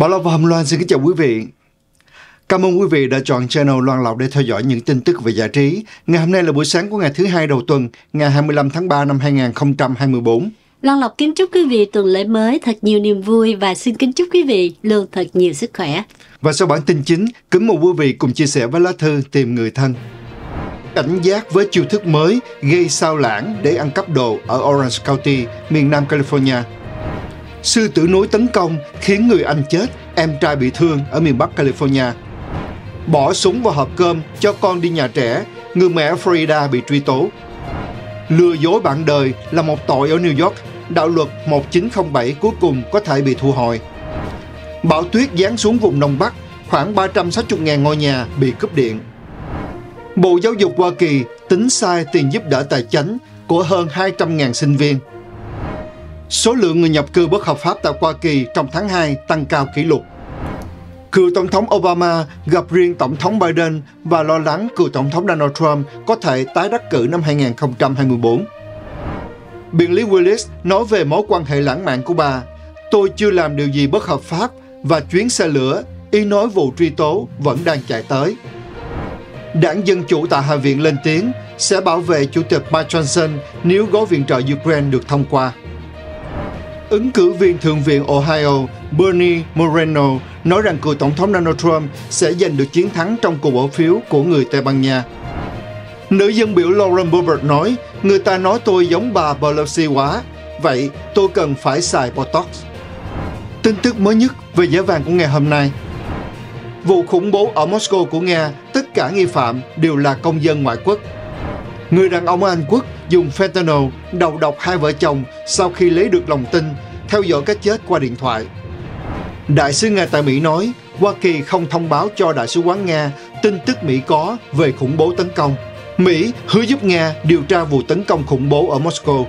Bảo Lộc và Hồng Loan xin kính chào quý vị. Cảm ơn quý vị đã chọn channel Loan Lộc để theo dõi những tin tức về giải trí. Ngày hôm nay là buổi sáng của ngày thứ hai đầu tuần, ngày 25 tháng 3 năm 2024. Loan Lộc kính chúc quý vị tuần lễ mới thật nhiều niềm vui và xin kính chúc quý vị luôn thật nhiều sức khỏe. Và sau bản tin chính, kính mời quý vị cùng chia sẻ với lá thư tìm người thân. Cảnh giác với chiêu thức mới gây sao lãng để ăn cắp đồ ở Orange County, miền Nam California sư tử núi tấn công khiến người anh chết, em trai bị thương ở miền Bắc California. Bỏ súng vào hộp cơm cho con đi nhà trẻ, người mẹ Florida bị truy tố. Lừa dối bạn đời là một tội ở New York, đạo luật 1907 cuối cùng có thể bị thu hồi. Bão tuyết giáng xuống vùng Đông Bắc, khoảng 360.000 ngôi nhà bị cúp điện. Bộ Giáo dục Hoa Kỳ tính sai tiền giúp đỡ tài chính của hơn 200.000 sinh viên số lượng người nhập cư bất hợp pháp tại Hoa Kỳ trong tháng 2 tăng cao kỷ lục. Cựu Tổng thống Obama gặp riêng Tổng thống Biden và lo lắng cựu Tổng thống Donald Trump có thể tái đắc cử năm 2024. Biện lý Willis nói về mối quan hệ lãng mạn của bà. Tôi chưa làm điều gì bất hợp pháp và chuyến xe lửa, y nói vụ truy tố vẫn đang chạy tới. Đảng Dân Chủ tại Hạ viện lên tiếng sẽ bảo vệ Chủ tịch Mike Johnson nếu gói viện trợ Ukraine được thông qua. Ứng cử viên Thượng viện Ohio Bernie Moreno nói rằng cựu Tổng thống Donald Trump sẽ giành được chiến thắng trong cuộc bỏ phiếu của người Tây Ban Nha. Nữ dân biểu Lauren Boebert nói, người ta nói tôi giống bà Pelosi quá, vậy tôi cần phải xài Botox. Tin tức mới nhất về giá vàng của ngày hôm nay. Vụ khủng bố ở Moscow của Nga, tất cả nghi phạm đều là công dân ngoại quốc. Người đàn ông Anh quốc dùng fentanyl đầu độc hai vợ chồng sau khi lấy được lòng tin, theo dõi cái chết qua điện thoại. Đại sứ Nga tại Mỹ nói, Hoa Kỳ không thông báo cho Đại sứ quán Nga tin tức Mỹ có về khủng bố tấn công. Mỹ hứa giúp Nga điều tra vụ tấn công khủng bố ở Moscow.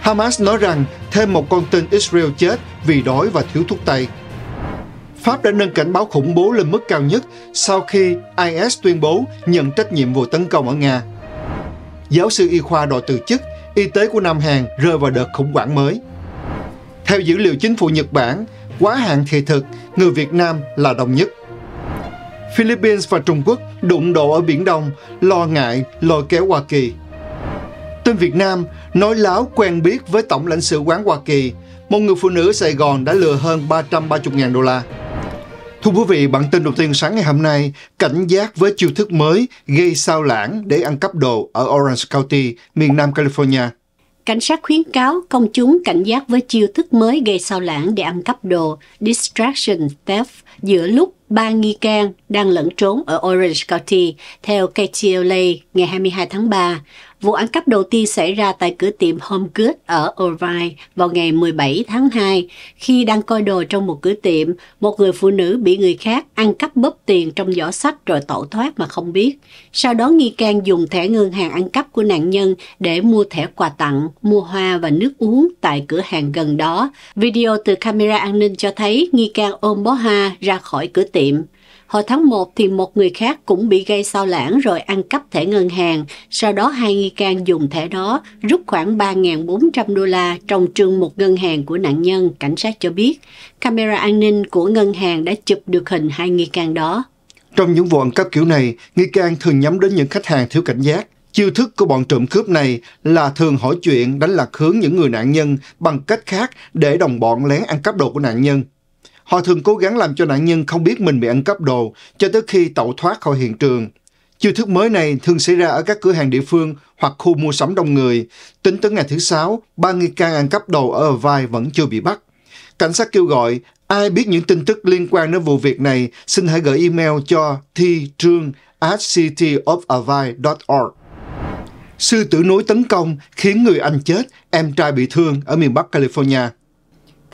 Hamas nói rằng thêm một con tin Israel chết vì đói và thiếu thuốc tây. Pháp đã nâng cảnh báo khủng bố lên mức cao nhất sau khi IS tuyên bố nhận trách nhiệm vụ tấn công ở Nga giáo sư y khoa đòi từ chức, y tế của Nam Hàn rơi vào đợt khủng hoảng mới. Theo dữ liệu chính phủ Nhật Bản, quá hạn thị thực, người Việt Nam là đông nhất. Philippines và Trung Quốc đụng độ ở Biển Đông, lo ngại lôi kéo Hoa Kỳ. Tên Việt Nam nói láo quen biết với Tổng lãnh sự quán Hoa Kỳ, một người phụ nữ ở Sài Gòn đã lừa hơn 330.000 đô la. Thưa quý vị, bản tin đầu tiên sáng ngày hôm nay, cảnh giác với chiêu thức mới gây sao lãng để ăn cắp đồ ở Orange County, miền Nam California. Cảnh sát khuyến cáo công chúng cảnh giác với chiêu thức mới gây sao lãng để ăn cắp đồ, distraction theft, giữa lúc ba nghi can đang lẫn trốn ở Orange County, theo KTLA ngày 22 tháng 3. Vụ ăn cắp đầu tiên xảy ra tại cửa tiệm Home Goods ở Irvine vào ngày 17 tháng 2. Khi đang coi đồ trong một cửa tiệm, một người phụ nữ bị người khác ăn cắp bóp tiền trong giỏ sách rồi tẩu thoát mà không biết. Sau đó nghi can dùng thẻ ngân hàng ăn cắp của nạn nhân để mua thẻ quà tặng, mua hoa và nước uống tại cửa hàng gần đó. Video từ camera an ninh cho thấy nghi can ôm bó hoa ra khỏi cửa tiệm. Hồi tháng 1 thì một người khác cũng bị gây sao lãng rồi ăn cắp thẻ ngân hàng. Sau đó hai nghi can dùng thẻ đó rút khoảng 3.400 đô la trong trường một ngân hàng của nạn nhân, cảnh sát cho biết. Camera an ninh của ngân hàng đã chụp được hình hai nghi can đó. Trong những vụ ăn cắp kiểu này, nghi can thường nhắm đến những khách hàng thiếu cảnh giác. Chiêu thức của bọn trộm cướp này là thường hỏi chuyện đánh lạc hướng những người nạn nhân bằng cách khác để đồng bọn lén ăn cắp đồ của nạn nhân. Họ thường cố gắng làm cho nạn nhân không biết mình bị ăn cắp đồ cho tới khi tẩu thoát khỏi hiện trường. Chiêu thức mới này thường xảy ra ở các cửa hàng địa phương hoặc khu mua sắm đông người. Tính tới ngày thứ Sáu, ba nghi can ăn cắp đồ ở vai vẫn chưa bị bắt. Cảnh sát kêu gọi ai biết những tin tức liên quan đến vụ việc này xin hãy gửi email cho thi trương at org Sư tử núi tấn công khiến người Anh chết, em trai bị thương ở miền Bắc California.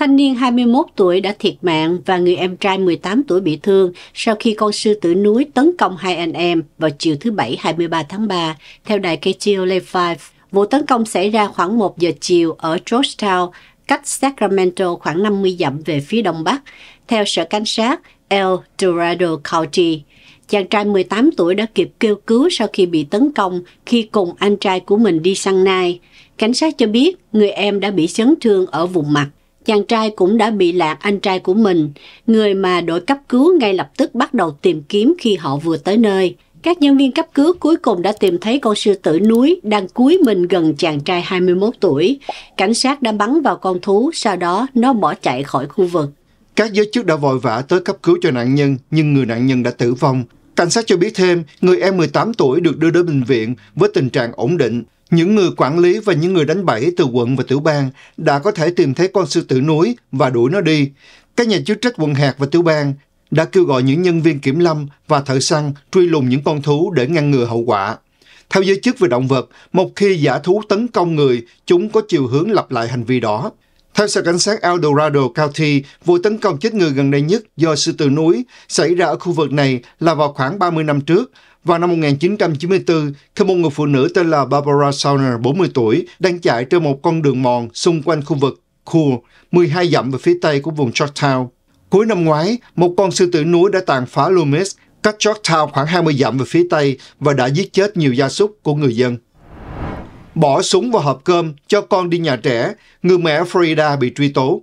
Thanh niên 21 tuổi đã thiệt mạng và người em trai 18 tuổi bị thương sau khi con sư tử núi tấn công hai anh em vào chiều thứ Bảy 23 tháng 3, theo đài KTLA 5. Vụ tấn công xảy ra khoảng 1 giờ chiều ở Georgetown, cách Sacramento khoảng 50 dặm về phía đông bắc, theo sở cảnh sát El Dorado County. Chàng trai 18 tuổi đã kịp kêu cứu sau khi bị tấn công khi cùng anh trai của mình đi săn nai. Cảnh sát cho biết người em đã bị chấn thương ở vùng mặt chàng trai cũng đã bị lạc anh trai của mình, người mà đội cấp cứu ngay lập tức bắt đầu tìm kiếm khi họ vừa tới nơi. Các nhân viên cấp cứu cuối cùng đã tìm thấy con sư tử núi đang cúi mình gần chàng trai 21 tuổi. Cảnh sát đã bắn vào con thú, sau đó nó bỏ chạy khỏi khu vực. Các giới chức đã vội vã tới cấp cứu cho nạn nhân, nhưng người nạn nhân đã tử vong. Cảnh sát cho biết thêm, người em 18 tuổi được đưa đến bệnh viện với tình trạng ổn định. Những người quản lý và những người đánh bẫy từ quận và tiểu bang đã có thể tìm thấy con sư tử núi và đuổi nó đi. Các nhà chức trách quận hạt và tiểu bang đã kêu gọi những nhân viên kiểm lâm và thợ săn truy lùng những con thú để ngăn ngừa hậu quả. Theo giới chức về động vật, một khi giả thú tấn công người, chúng có chiều hướng lặp lại hành vi đó. Theo sở cảnh sát El Dorado County, vụ tấn công chết người gần đây nhất do sư tử núi xảy ra ở khu vực này là vào khoảng 30 năm trước vào năm 1994, khi một người phụ nữ tên là Barbara Sauner, 40 tuổi, đang chạy trên một con đường mòn xung quanh khu vực Cool, 12 dặm về phía tây của vùng Georgetown. Cuối năm ngoái, một con sư tử núi đã tàn phá Loomis, cách Georgetown khoảng 20 dặm về phía tây và đã giết chết nhiều gia súc của người dân. Bỏ súng vào hộp cơm, cho con đi nhà trẻ, người mẹ Frida bị truy tố.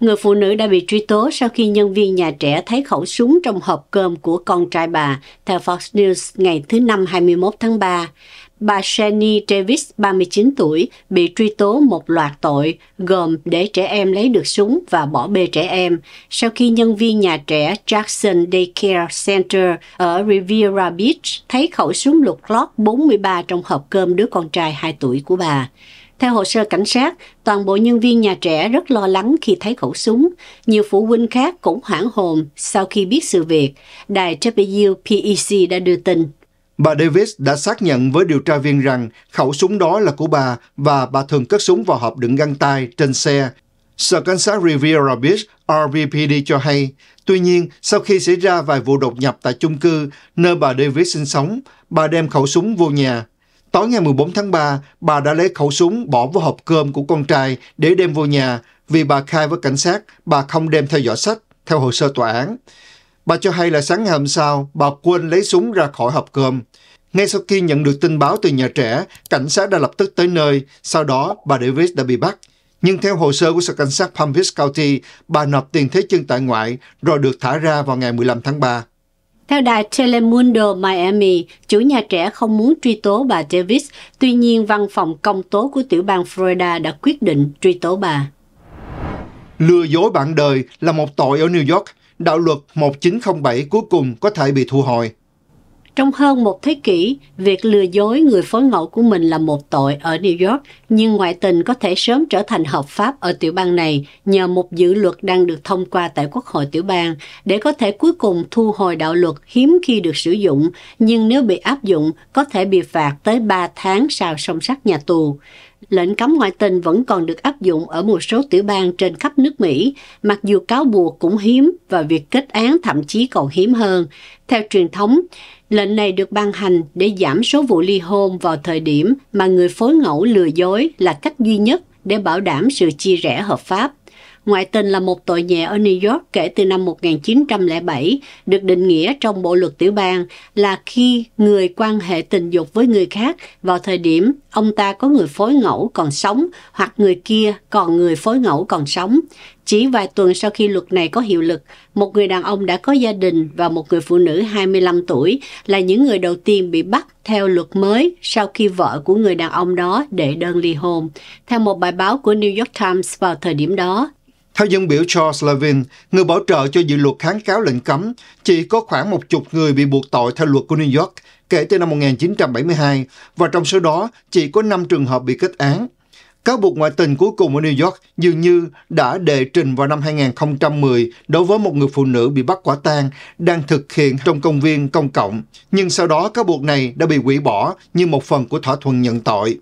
Người phụ nữ đã bị truy tố sau khi nhân viên nhà trẻ thấy khẩu súng trong hộp cơm của con trai bà, theo Fox News ngày thứ Năm 21 tháng 3. Bà Shani Davis, 39 tuổi, bị truy tố một loạt tội, gồm để trẻ em lấy được súng và bỏ bê trẻ em, sau khi nhân viên nhà trẻ Jackson Daycare Center ở Riviera Beach thấy khẩu súng lục Glock 43 trong hộp cơm đứa con trai 2 tuổi của bà. Theo hồ sơ cảnh sát, toàn bộ nhân viên nhà trẻ rất lo lắng khi thấy khẩu súng. Nhiều phụ huynh khác cũng hoảng hồn sau khi biết sự việc. Đài WPEC đã đưa tin. Bà Davis đã xác nhận với điều tra viên rằng khẩu súng đó là của bà và bà thường cất súng vào hộp đựng găng tay trên xe. Sở Cảnh sát Riviera Beach RVPD cho hay, tuy nhiên, sau khi xảy ra vài vụ đột nhập tại chung cư nơi bà Davis sinh sống, bà đem khẩu súng vô nhà. Tối ngày 14 tháng 3, bà đã lấy khẩu súng bỏ vào hộp cơm của con trai để đem vô nhà vì bà khai với cảnh sát bà không đem theo dõi sách, theo hồ sơ tòa án. Bà cho hay là sáng ngày hôm sau, bà quên lấy súng ra khỏi hộp cơm. Ngay sau khi nhận được tin báo từ nhà trẻ, cảnh sát đã lập tức tới nơi, sau đó bà Davis đã bị bắt. Nhưng theo hồ sơ của sở cảnh sát Palm Beach County, bà nộp tiền thế chân tại ngoại rồi được thả ra vào ngày 15 tháng 3. Theo đài Telemundo Miami, chủ nhà trẻ không muốn truy tố bà Davis, tuy nhiên văn phòng công tố của tiểu bang Florida đã quyết định truy tố bà. Lừa dối bạn đời là một tội ở New York. Đạo luật 1907 cuối cùng có thể bị thu hồi. Trong hơn một thế kỷ, việc lừa dối người phối ngẫu của mình là một tội ở New York, nhưng ngoại tình có thể sớm trở thành hợp pháp ở tiểu bang này nhờ một dự luật đang được thông qua tại Quốc hội tiểu bang để có thể cuối cùng thu hồi đạo luật hiếm khi được sử dụng, nhưng nếu bị áp dụng có thể bị phạt tới 3 tháng sau song sắt nhà tù lệnh cấm ngoại tình vẫn còn được áp dụng ở một số tiểu bang trên khắp nước Mỹ, mặc dù cáo buộc cũng hiếm và việc kết án thậm chí còn hiếm hơn. Theo truyền thống, Lệnh này được ban hành để giảm số vụ ly hôn vào thời điểm mà người phối ngẫu lừa dối là cách duy nhất để bảo đảm sự chia rẽ hợp pháp. Ngoại tình là một tội nhẹ ở New York kể từ năm 1907, được định nghĩa trong bộ luật tiểu bang là khi người quan hệ tình dục với người khác vào thời điểm ông ta có người phối ngẫu còn sống hoặc người kia còn người phối ngẫu còn sống. Chỉ vài tuần sau khi luật này có hiệu lực, một người đàn ông đã có gia đình và một người phụ nữ 25 tuổi là những người đầu tiên bị bắt theo luật mới sau khi vợ của người đàn ông đó đệ đơn ly hôn. Theo một bài báo của New York Times vào thời điểm đó, theo dân biểu Charles Levin, người bảo trợ cho dự luật kháng cáo lệnh cấm, chỉ có khoảng một chục người bị buộc tội theo luật của New York kể từ năm 1972, và trong số đó chỉ có 5 trường hợp bị kết án. Cáo buộc ngoại tình cuối cùng ở New York dường như đã đệ trình vào năm 2010 đối với một người phụ nữ bị bắt quả tang đang thực hiện trong công viên công cộng, nhưng sau đó cáo buộc này đã bị hủy bỏ như một phần của thỏa thuận nhận tội.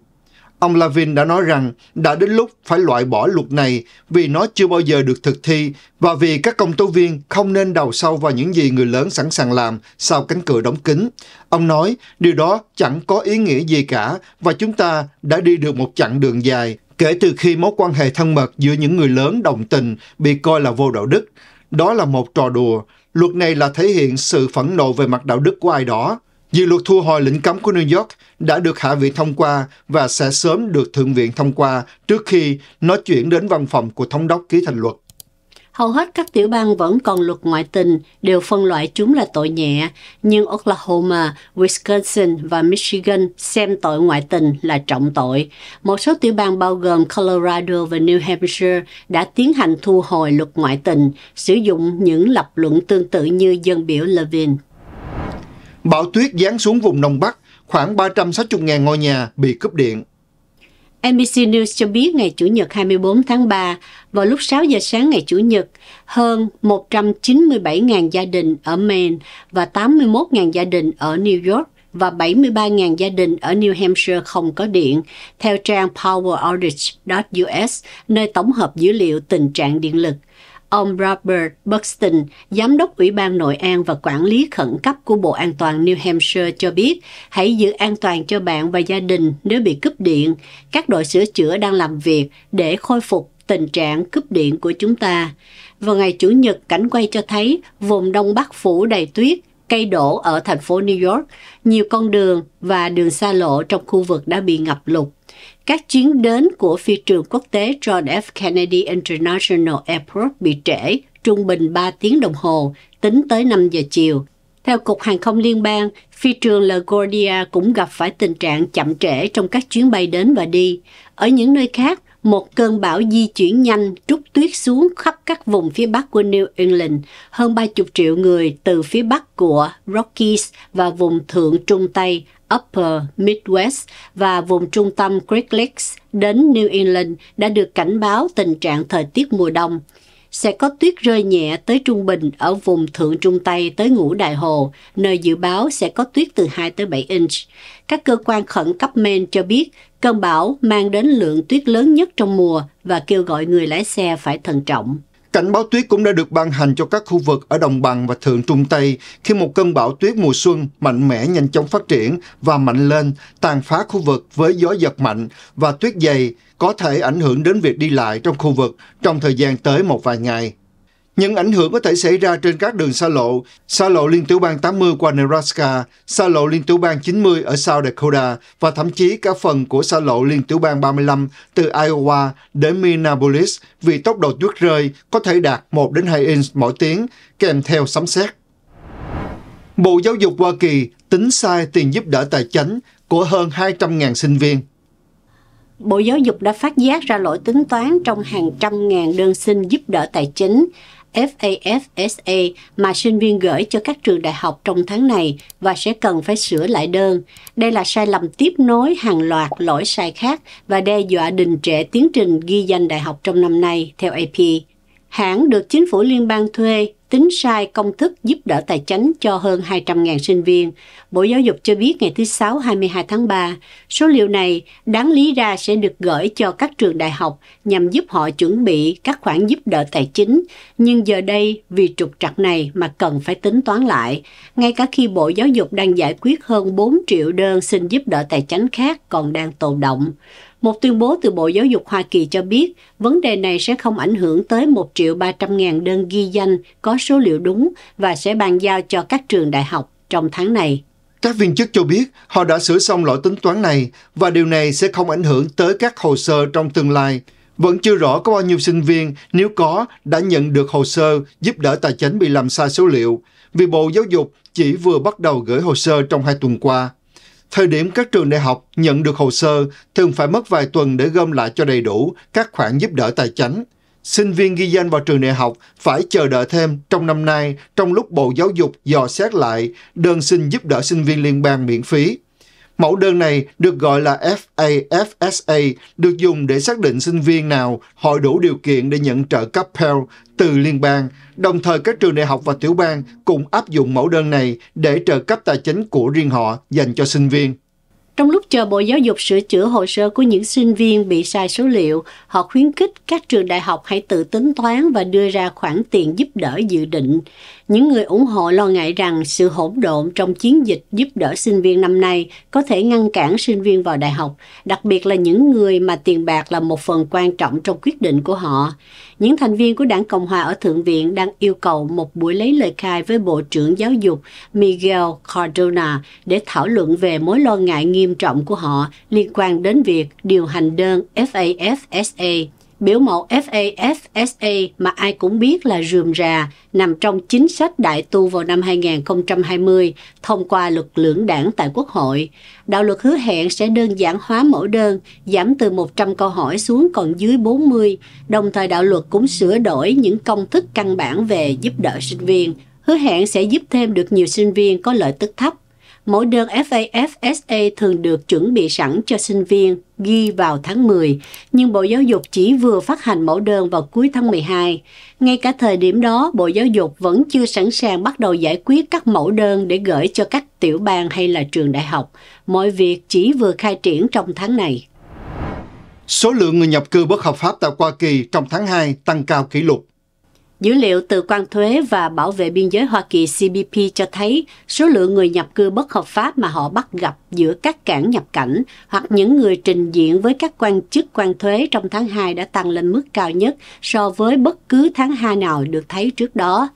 Ông Lavin đã nói rằng đã đến lúc phải loại bỏ luật này vì nó chưa bao giờ được thực thi và vì các công tố viên không nên đầu sâu vào những gì người lớn sẵn sàng làm sau cánh cửa đóng kín. Ông nói điều đó chẳng có ý nghĩa gì cả và chúng ta đã đi được một chặng đường dài kể từ khi mối quan hệ thân mật giữa những người lớn đồng tình bị coi là vô đạo đức. Đó là một trò đùa. Luật này là thể hiện sự phẫn nộ về mặt đạo đức của ai đó Dự luật thu hồi lệnh cấm của New York đã được Hạ viện thông qua và sẽ sớm được Thượng viện thông qua trước khi nó chuyển đến văn phòng của Thống đốc ký thành luật. Hầu hết các tiểu bang vẫn còn luật ngoại tình đều phân loại chúng là tội nhẹ, nhưng Oklahoma, Wisconsin và Michigan xem tội ngoại tình là trọng tội. Một số tiểu bang bao gồm Colorado và New Hampshire đã tiến hành thu hồi luật ngoại tình, sử dụng những lập luận tương tự như dân biểu Levin. Bão tuyết giáng xuống vùng Đông Bắc, khoảng 360.000 ngôi nhà bị cúp điện. NBC News cho biết ngày Chủ nhật 24 tháng 3, vào lúc 6 giờ sáng ngày Chủ nhật, hơn 197.000 gia đình ở Maine và 81.000 gia đình ở New York và 73.000 gia đình ở New Hampshire không có điện, theo trang poweroutage.us, nơi tổng hợp dữ liệu tình trạng điện lực Ông Robert Buxton, Giám đốc Ủy ban Nội an và Quản lý Khẩn cấp của Bộ An toàn New Hampshire cho biết, hãy giữ an toàn cho bạn và gia đình nếu bị cúp điện. Các đội sửa chữa đang làm việc để khôi phục tình trạng cúp điện của chúng ta. Vào ngày Chủ nhật, cảnh quay cho thấy vùng Đông Bắc phủ đầy tuyết, cây đổ ở thành phố New York, nhiều con đường và đường xa lộ trong khu vực đã bị ngập lụt. Các chuyến đến của phi trường quốc tế John F. Kennedy International Airport bị trễ trung bình 3 tiếng đồng hồ, tính tới 5 giờ chiều. Theo Cục Hàng không Liên bang, phi trường LaGuardia cũng gặp phải tình trạng chậm trễ trong các chuyến bay đến và đi. Ở những nơi khác, một cơn bão di chuyển nhanh trút tuyết xuống khắp các vùng phía bắc của New England. Hơn 30 triệu người từ phía bắc của Rockies và vùng thượng trung Tây Upper Midwest và vùng trung tâm Great Lakes đến New England đã được cảnh báo tình trạng thời tiết mùa đông sẽ có tuyết rơi nhẹ tới trung bình ở vùng thượng trung Tây tới ngũ đại hồ, nơi dự báo sẽ có tuyết từ 2 tới 7 inch. Các cơ quan khẩn cấp Maine cho biết Cơn bão mang đến lượng tuyết lớn nhất trong mùa và kêu gọi người lái xe phải thận trọng. Cảnh báo tuyết cũng đã được ban hành cho các khu vực ở đồng bằng và thượng trung Tây khi một cơn bão tuyết mùa xuân mạnh mẽ nhanh chóng phát triển và mạnh lên, tàn phá khu vực với gió giật mạnh và tuyết dày có thể ảnh hưởng đến việc đi lại trong khu vực trong thời gian tới một vài ngày. Những ảnh hưởng có thể xảy ra trên các đường xa lộ, xa lộ liên tiểu bang 80 qua Nebraska, xa lộ liên tiểu bang 90 ở South Dakota và thậm chí cả phần của xa lộ liên tiểu bang 35 từ Iowa đến Minneapolis vì tốc độ tuyết rơi có thể đạt 1 đến 2 inch mỗi tiếng, kèm theo sấm sét. Bộ Giáo dục Hoa Kỳ tính sai tiền giúp đỡ tài chính của hơn 200.000 sinh viên. Bộ Giáo dục đã phát giác ra lỗi tính toán trong hàng trăm ngàn đơn xin giúp đỡ tài chính FAFSA mà sinh viên gửi cho các trường đại học trong tháng này và sẽ cần phải sửa lại đơn. Đây là sai lầm tiếp nối hàng loạt lỗi sai khác và đe dọa đình trệ tiến trình ghi danh đại học trong năm nay, theo AP hãng được chính phủ liên bang thuê tính sai công thức giúp đỡ tài chính cho hơn 200.000 sinh viên. Bộ Giáo dục cho biết ngày thứ Sáu 22 tháng 3, số liệu này đáng lý ra sẽ được gửi cho các trường đại học nhằm giúp họ chuẩn bị các khoản giúp đỡ tài chính, nhưng giờ đây vì trục trặc này mà cần phải tính toán lại, ngay cả khi Bộ Giáo dục đang giải quyết hơn 4 triệu đơn xin giúp đỡ tài chính khác còn đang tồn động. Một tuyên bố từ Bộ Giáo dục Hoa Kỳ cho biết vấn đề này sẽ không ảnh hưởng tới 1 triệu 300 ngàn đơn ghi danh có số liệu đúng và sẽ bàn giao cho các trường đại học trong tháng này. Các viên chức cho biết họ đã sửa xong lỗi tính toán này và điều này sẽ không ảnh hưởng tới các hồ sơ trong tương lai. Vẫn chưa rõ có bao nhiêu sinh viên, nếu có, đã nhận được hồ sơ giúp đỡ tài chính bị làm sai số liệu, vì Bộ Giáo dục chỉ vừa bắt đầu gửi hồ sơ trong hai tuần qua. Thời điểm các trường đại học nhận được hồ sơ thường phải mất vài tuần để gom lại cho đầy đủ các khoản giúp đỡ tài chính. Sinh viên ghi danh vào trường đại học phải chờ đợi thêm trong năm nay trong lúc Bộ Giáo dục dò xét lại đơn xin giúp đỡ sinh viên liên bang miễn phí Mẫu đơn này được gọi là FAFSA, được dùng để xác định sinh viên nào hội đủ điều kiện để nhận trợ cấp Pell từ liên bang. Đồng thời các trường đại học và tiểu bang cũng áp dụng mẫu đơn này để trợ cấp tài chính của riêng họ dành cho sinh viên. Trong lúc chờ Bộ Giáo dục sửa chữa hồ sơ của những sinh viên bị sai số liệu, họ khuyến khích các trường đại học hãy tự tính toán và đưa ra khoản tiền giúp đỡ dự định. Những người ủng hộ lo ngại rằng sự hỗn độn trong chiến dịch giúp đỡ sinh viên năm nay có thể ngăn cản sinh viên vào đại học, đặc biệt là những người mà tiền bạc là một phần quan trọng trong quyết định của họ. Những thành viên của đảng Cộng hòa ở Thượng viện đang yêu cầu một buổi lấy lời khai với Bộ trưởng Giáo dục Miguel Cardona để thảo luận về mối lo ngại nghiêm trọng của họ liên quan đến việc điều hành đơn FAFSA biểu mẫu FAFSA mà ai cũng biết là rườm rà, nằm trong chính sách đại tu vào năm 2020 thông qua luật lưỡng đảng tại Quốc hội. Đạo luật hứa hẹn sẽ đơn giản hóa mẫu đơn, giảm từ 100 câu hỏi xuống còn dưới 40, đồng thời đạo luật cũng sửa đổi những công thức căn bản về giúp đỡ sinh viên, hứa hẹn sẽ giúp thêm được nhiều sinh viên có lợi tức thấp Mỗi đơn FAFSA thường được chuẩn bị sẵn cho sinh viên, ghi vào tháng 10, nhưng Bộ Giáo dục chỉ vừa phát hành mẫu đơn vào cuối tháng 12. Ngay cả thời điểm đó, Bộ Giáo dục vẫn chưa sẵn sàng bắt đầu giải quyết các mẫu đơn để gửi cho các tiểu bang hay là trường đại học. Mọi việc chỉ vừa khai triển trong tháng này. Số lượng người nhập cư bất hợp pháp tại Hoa Kỳ trong tháng 2 tăng cao kỷ lục. Dữ liệu từ quan thuế và bảo vệ biên giới Hoa Kỳ CBP cho thấy số lượng người nhập cư bất hợp pháp mà họ bắt gặp giữa các cảng nhập cảnh hoặc những người trình diện với các quan chức quan thuế trong tháng 2 đã tăng lên mức cao nhất so với bất cứ tháng 2 nào được thấy trước đó.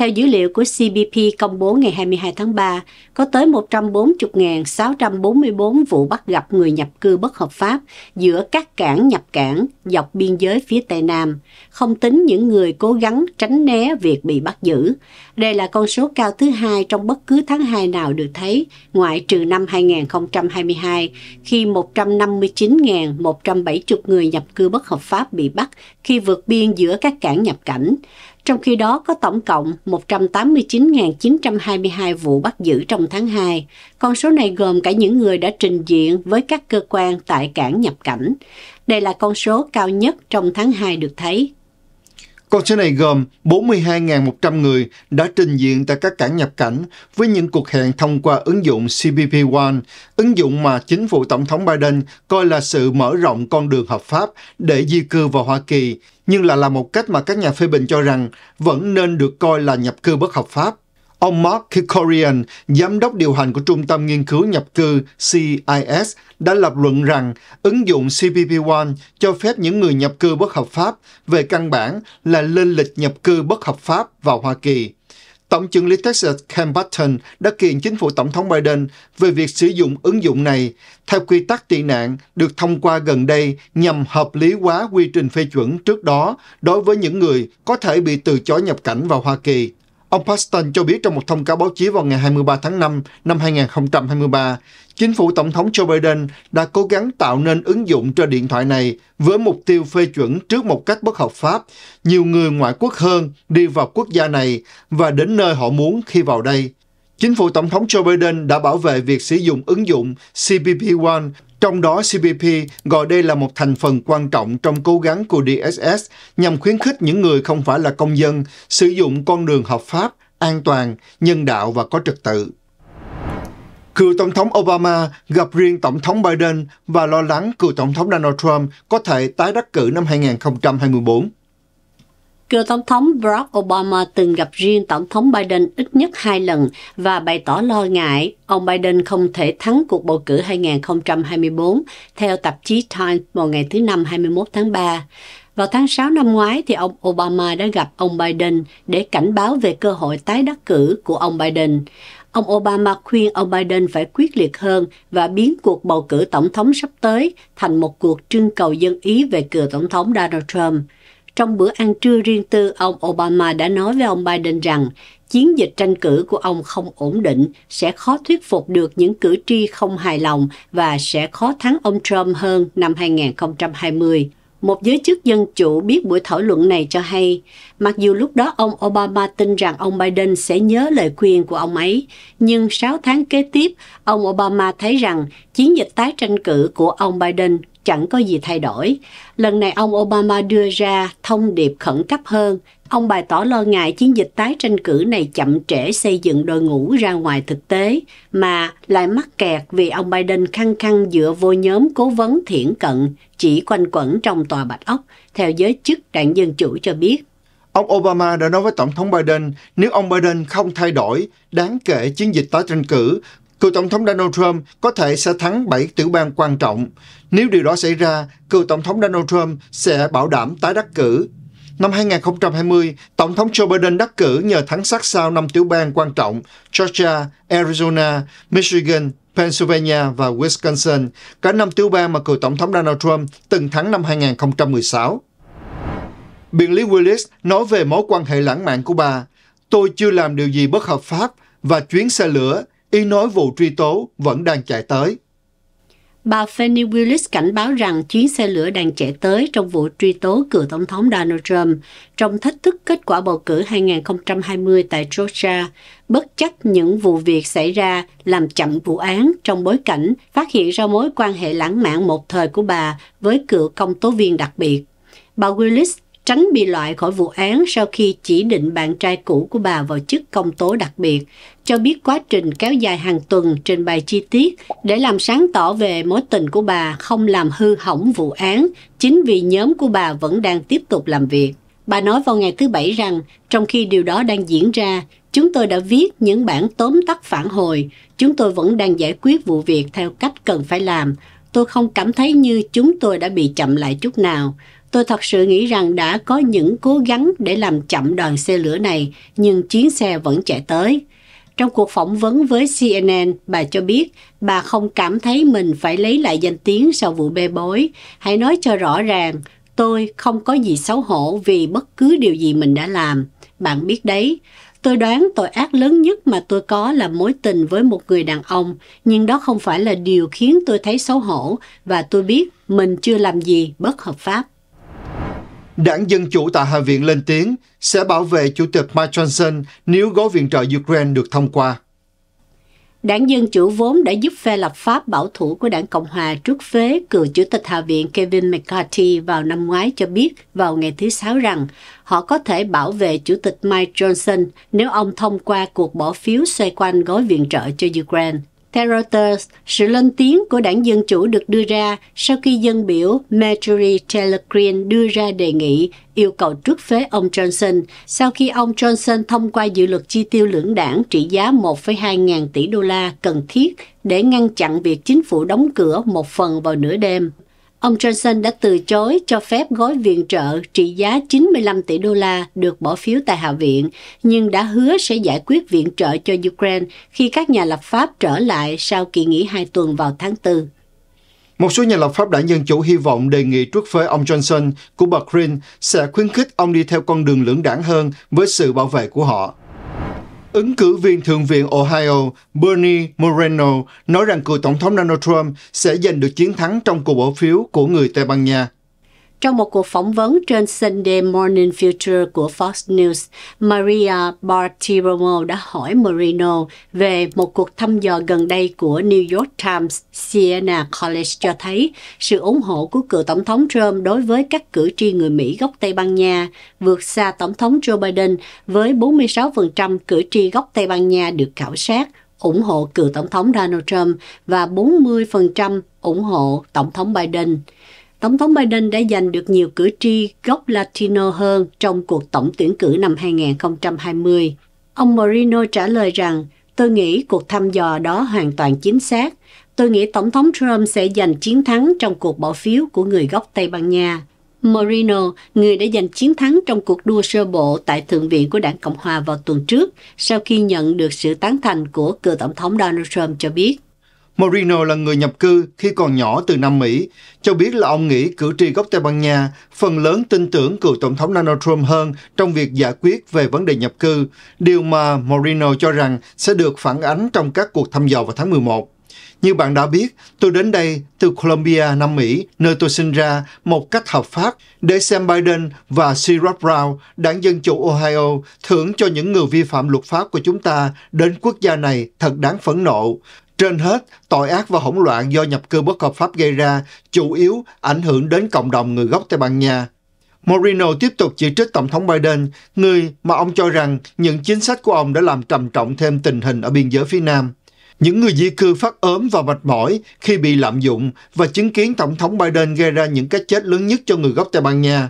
Theo dữ liệu của CBP công bố ngày 22 tháng 3, có tới 140.644 vụ bắt gặp người nhập cư bất hợp pháp giữa các cảng nhập cảng dọc biên giới phía Tây Nam, không tính những người cố gắng tránh né việc bị bắt giữ. Đây là con số cao thứ hai trong bất cứ tháng 2 nào được thấy, ngoại trừ năm 2022, khi 159.170 người nhập cư bất hợp pháp bị bắt khi vượt biên giữa các cảng nhập cảnh. Trong khi đó có tổng cộng 189.922 vụ bắt giữ trong tháng 2. Con số này gồm cả những người đã trình diện với các cơ quan tại cảng nhập cảnh. Đây là con số cao nhất trong tháng 2 được thấy. Con số này gồm 42.100 người đã trình diện tại các cảng nhập cảnh với những cuộc hẹn thông qua ứng dụng CBP One, ứng dụng mà chính phủ Tổng thống Biden coi là sự mở rộng con đường hợp pháp để di cư vào Hoa Kỳ, nhưng là là một cách mà các nhà phê bình cho rằng vẫn nên được coi là nhập cư bất hợp pháp. Ông Mark Kikorian, giám đốc điều hành của Trung tâm Nghiên cứu Nhập cư CIS, đã lập luận rằng ứng dụng CPP1 cho phép những người nhập cư bất hợp pháp về căn bản là lên lịch nhập cư bất hợp pháp vào Hoa Kỳ. Tổng trưởng lý Texas Ken Button đã kiện chính phủ Tổng thống Biden về việc sử dụng ứng dụng này theo quy tắc tị nạn được thông qua gần đây nhằm hợp lý hóa quy trình phê chuẩn trước đó đối với những người có thể bị từ chối nhập cảnh vào Hoa Kỳ Ông Paxton cho biết trong một thông cáo báo chí vào ngày 23 tháng 5 năm 2023, chính phủ Tổng thống Joe Biden đã cố gắng tạo nên ứng dụng cho điện thoại này với mục tiêu phê chuẩn trước một cách bất hợp pháp nhiều người ngoại quốc hơn đi vào quốc gia này và đến nơi họ muốn khi vào đây. Chính phủ Tổng thống Joe Biden đã bảo vệ việc sử dụng ứng dụng CBP One, trong đó CBP gọi đây là một thành phần quan trọng trong cố gắng của DSS nhằm khuyến khích những người không phải là công dân sử dụng con đường hợp pháp, an toàn, nhân đạo và có trật tự. Cựu Tổng thống Obama gặp riêng Tổng thống Biden và lo lắng cựu Tổng thống Donald Trump có thể tái đắc cử năm 2024. Cựu Tổng thống Barack Obama từng gặp riêng Tổng thống Biden ít nhất hai lần và bày tỏ lo ngại ông Biden không thể thắng cuộc bầu cử 2024 theo tạp chí Times vào ngày thứ Năm 21 tháng 3. Vào tháng 6 năm ngoái thì ông Obama đã gặp ông Biden để cảnh báo về cơ hội tái đắc cử của ông Biden. Ông Obama khuyên ông Biden phải quyết liệt hơn và biến cuộc bầu cử tổng thống sắp tới thành một cuộc trưng cầu dân ý về cựu tổng thống Donald Trump. Trong bữa ăn trưa riêng tư, ông Obama đã nói với ông Biden rằng chiến dịch tranh cử của ông không ổn định, sẽ khó thuyết phục được những cử tri không hài lòng và sẽ khó thắng ông Trump hơn năm 2020. Một giới chức dân chủ biết buổi thảo luận này cho hay, mặc dù lúc đó ông Obama tin rằng ông Biden sẽ nhớ lời khuyên của ông ấy, nhưng 6 tháng kế tiếp, ông Obama thấy rằng chiến dịch tái tranh cử của ông Biden chẳng có gì thay đổi. Lần này ông Obama đưa ra thông điệp khẩn cấp hơn. Ông bày tỏ lo ngại chiến dịch tái tranh cử này chậm trễ xây dựng đội ngũ ra ngoài thực tế, mà lại mắc kẹt vì ông Biden khăng khăng dựa vô nhóm cố vấn thiển cận chỉ quanh quẩn trong tòa Bạch Ốc, theo giới chức đảng Dân Chủ cho biết. Ông Obama đã nói với Tổng thống Biden, nếu ông Biden không thay đổi, đáng kể chiến dịch tái tranh cử cựu Tổng thống Donald Trump có thể sẽ thắng 7 tiểu bang quan trọng. Nếu điều đó xảy ra, cựu Tổng thống Donald Trump sẽ bảo đảm tái đắc cử. Năm 2020, Tổng thống Joe Biden đắc cử nhờ thắng sát sao 5 tiểu bang quan trọng Georgia, Arizona, Michigan, Pennsylvania và Wisconsin, cả năm tiểu bang mà cựu Tổng thống Donald Trump từng thắng năm 2016. Biện lý Willis nói về mối quan hệ lãng mạn của bà. Tôi chưa làm điều gì bất hợp pháp và chuyến xe lửa y nói vụ truy tố vẫn đang chạy tới. Bà Fanny Willis cảnh báo rằng chuyến xe lửa đang chạy tới trong vụ truy tố cựu Tổng thống Donald Trump trong thách thức kết quả bầu cử 2020 tại Georgia, bất chấp những vụ việc xảy ra làm chậm vụ án trong bối cảnh phát hiện ra mối quan hệ lãng mạn một thời của bà với cựu công tố viên đặc biệt. Bà Willis tránh bị loại khỏi vụ án sau khi chỉ định bạn trai cũ của bà vào chức công tố đặc biệt, cho biết quá trình kéo dài hàng tuần trình bày chi tiết để làm sáng tỏ về mối tình của bà không làm hư hỏng vụ án, chính vì nhóm của bà vẫn đang tiếp tục làm việc. Bà nói vào ngày thứ Bảy rằng, trong khi điều đó đang diễn ra, chúng tôi đã viết những bản tóm tắt phản hồi, chúng tôi vẫn đang giải quyết vụ việc theo cách cần phải làm. Tôi không cảm thấy như chúng tôi đã bị chậm lại chút nào. Tôi thật sự nghĩ rằng đã có những cố gắng để làm chậm đoàn xe lửa này, nhưng chuyến xe vẫn chạy tới. Trong cuộc phỏng vấn với CNN, bà cho biết bà không cảm thấy mình phải lấy lại danh tiếng sau vụ bê bối. Hãy nói cho rõ ràng, tôi không có gì xấu hổ vì bất cứ điều gì mình đã làm. Bạn biết đấy, tôi đoán tội ác lớn nhất mà tôi có là mối tình với một người đàn ông, nhưng đó không phải là điều khiến tôi thấy xấu hổ và tôi biết mình chưa làm gì bất hợp pháp. Đảng Dân Chủ tại Hạ viện lên tiếng sẽ bảo vệ Chủ tịch Mike Johnson nếu gói viện trợ Ukraine được thông qua. Đảng Dân Chủ vốn đã giúp phe lập pháp bảo thủ của đảng Cộng Hòa trước phế cựu Chủ tịch Hạ viện Kevin McCarthy vào năm ngoái cho biết vào ngày thứ Sáu rằng họ có thể bảo vệ Chủ tịch Mike Johnson nếu ông thông qua cuộc bỏ phiếu xoay quanh gói viện trợ cho Ukraine. Theo Reuters, sự lên tiếng của đảng Dân Chủ được đưa ra sau khi dân biểu Marjorie Taylor Greene đưa ra đề nghị yêu cầu trước phế ông Johnson sau khi ông Johnson thông qua dự luật chi tiêu lưỡng đảng trị giá 1,2 ngàn tỷ đô la cần thiết để ngăn chặn việc chính phủ đóng cửa một phần vào nửa đêm. Ông Johnson đã từ chối cho phép gói viện trợ trị giá 95 tỷ đô la được bỏ phiếu tại Hạ viện, nhưng đã hứa sẽ giải quyết viện trợ cho Ukraine khi các nhà lập pháp trở lại sau kỳ nghỉ hai tuần vào tháng 4. Một số nhà lập pháp đảng Dân Chủ hy vọng đề nghị trước phế ông Johnson của bà Green sẽ khuyến khích ông đi theo con đường lưỡng đảng hơn với sự bảo vệ của họ. Ứng cử viên Thượng viện Ohio Bernie Moreno nói rằng cựu Tổng thống Donald Trump sẽ giành được chiến thắng trong cuộc bỏ phiếu của người Tây Ban Nha. Trong một cuộc phỏng vấn trên Sunday Morning Future của Fox News, Maria Bartiromo đã hỏi Marino về một cuộc thăm dò gần đây của New York Times Siena College cho thấy sự ủng hộ của cựu Tổng thống Trump đối với các cử tri người Mỹ gốc Tây Ban Nha vượt xa Tổng thống Joe Biden với 46% cử tri gốc Tây Ban Nha được khảo sát ủng hộ cựu Tổng thống Donald Trump và 40% ủng hộ Tổng thống Biden. Tổng thống Biden đã giành được nhiều cử tri gốc Latino hơn trong cuộc tổng tuyển cử năm 2020. Ông Moreno trả lời rằng, tôi nghĩ cuộc thăm dò đó hoàn toàn chính xác. Tôi nghĩ Tổng thống Trump sẽ giành chiến thắng trong cuộc bỏ phiếu của người gốc Tây Ban Nha. Moreno, người đã giành chiến thắng trong cuộc đua sơ bộ tại Thượng viện của đảng Cộng Hòa vào tuần trước, sau khi nhận được sự tán thành của cựu Tổng thống Donald Trump cho biết. Moreno là người nhập cư khi còn nhỏ từ Nam Mỹ, cho biết là ông nghĩ cử tri gốc Tây Ban Nha phần lớn tin tưởng cựu Tổng thống Donald Trump hơn trong việc giải quyết về vấn đề nhập cư, điều mà Moreno cho rằng sẽ được phản ánh trong các cuộc thăm dò vào tháng 11. Như bạn đã biết, tôi đến đây từ Colombia, Nam Mỹ, nơi tôi sinh ra, một cách hợp pháp để xem Biden và Sherrod Brown, đảng Dân Chủ Ohio, thưởng cho những người vi phạm luật pháp của chúng ta đến quốc gia này thật đáng phẫn nộ. Trên hết, tội ác và hỗn loạn do nhập cư bất hợp pháp gây ra chủ yếu ảnh hưởng đến cộng đồng người gốc Tây Ban Nha. Moreno tiếp tục chỉ trích Tổng thống Biden, người mà ông cho rằng những chính sách của ông đã làm trầm trọng thêm tình hình ở biên giới phía Nam. Những người di cư phát ốm và mệt mỏi khi bị lạm dụng và chứng kiến Tổng thống Biden gây ra những cái chết lớn nhất cho người gốc Tây Ban Nha.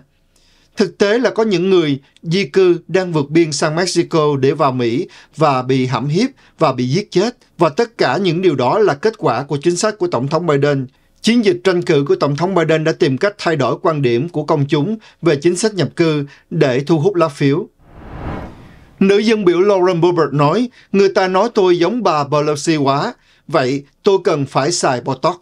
Thực tế là có những người di cư đang vượt biên sang Mexico để vào Mỹ và bị hãm hiếp và bị giết chết. Và tất cả những điều đó là kết quả của chính sách của Tổng thống Biden. Chiến dịch tranh cử của Tổng thống Biden đã tìm cách thay đổi quan điểm của công chúng về chính sách nhập cư để thu hút lá phiếu. Nữ dân biểu Lauren Boebert nói, người ta nói tôi giống bà Pelosi quá, vậy tôi cần phải xài Botox.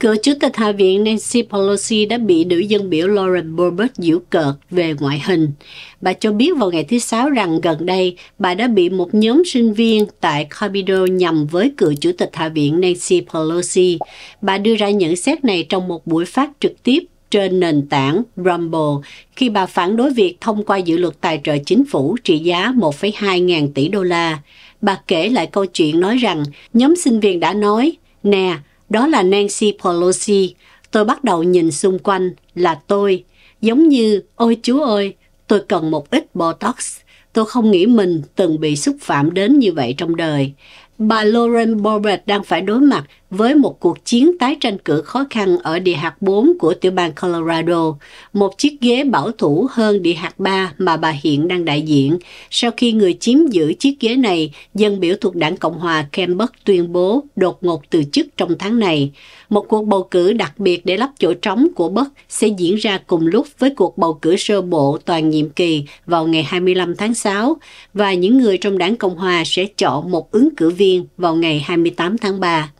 Cựu Chủ tịch Hạ viện Nancy Pelosi đã bị nữ dân biểu Lauren Boebert giễu cợt về ngoại hình. Bà cho biết vào ngày thứ Sáu rằng gần đây bà đã bị một nhóm sinh viên tại Capitol nhằm với cựu Chủ tịch Hạ viện Nancy Pelosi. Bà đưa ra nhận xét này trong một buổi phát trực tiếp trên nền tảng Rumble khi bà phản đối việc thông qua dự luật tài trợ chính phủ trị giá 1,2 ngàn tỷ đô la. Bà kể lại câu chuyện nói rằng nhóm sinh viên đã nói, nè, đó là Nancy Pelosi. Tôi bắt đầu nhìn xung quanh là tôi. Giống như, ôi chúa ơi, tôi cần một ít Botox. Tôi không nghĩ mình từng bị xúc phạm đến như vậy trong đời. Bà Lauren Bobert đang phải đối mặt với một cuộc chiến tái tranh cử khó khăn ở địa hạt 4 của tiểu bang Colorado, một chiếc ghế bảo thủ hơn địa hạt 3 mà bà hiện đang đại diện, sau khi người chiếm giữ chiếc ghế này, dân biểu thuộc đảng Cộng hòa Ken tuyên bố đột ngột từ chức trong tháng này. Một cuộc bầu cử đặc biệt để lấp chỗ trống của bất sẽ diễn ra cùng lúc với cuộc bầu cử sơ bộ toàn nhiệm kỳ vào ngày 25 tháng 6 và những người trong đảng Cộng hòa sẽ chọn một ứng cử viên vào ngày 28 tháng 3.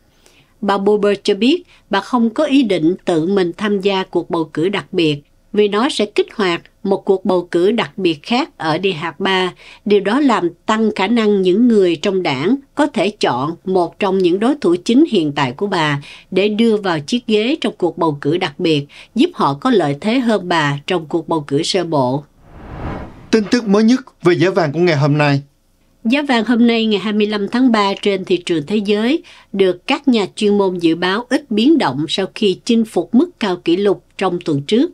Bà Bober cho biết bà không có ý định tự mình tham gia cuộc bầu cử đặc biệt vì nó sẽ kích hoạt một cuộc bầu cử đặc biệt khác ở Địa hạt 3. Điều đó làm tăng khả năng những người trong đảng có thể chọn một trong những đối thủ chính hiện tại của bà để đưa vào chiếc ghế trong cuộc bầu cử đặc biệt, giúp họ có lợi thế hơn bà trong cuộc bầu cử sơ bộ. Tin tức mới nhất về giá vàng của ngày hôm nay Giá vàng hôm nay ngày 25 tháng 3 trên thị trường thế giới được các nhà chuyên môn dự báo ít biến động sau khi chinh phục mức cao kỷ lục trong tuần trước.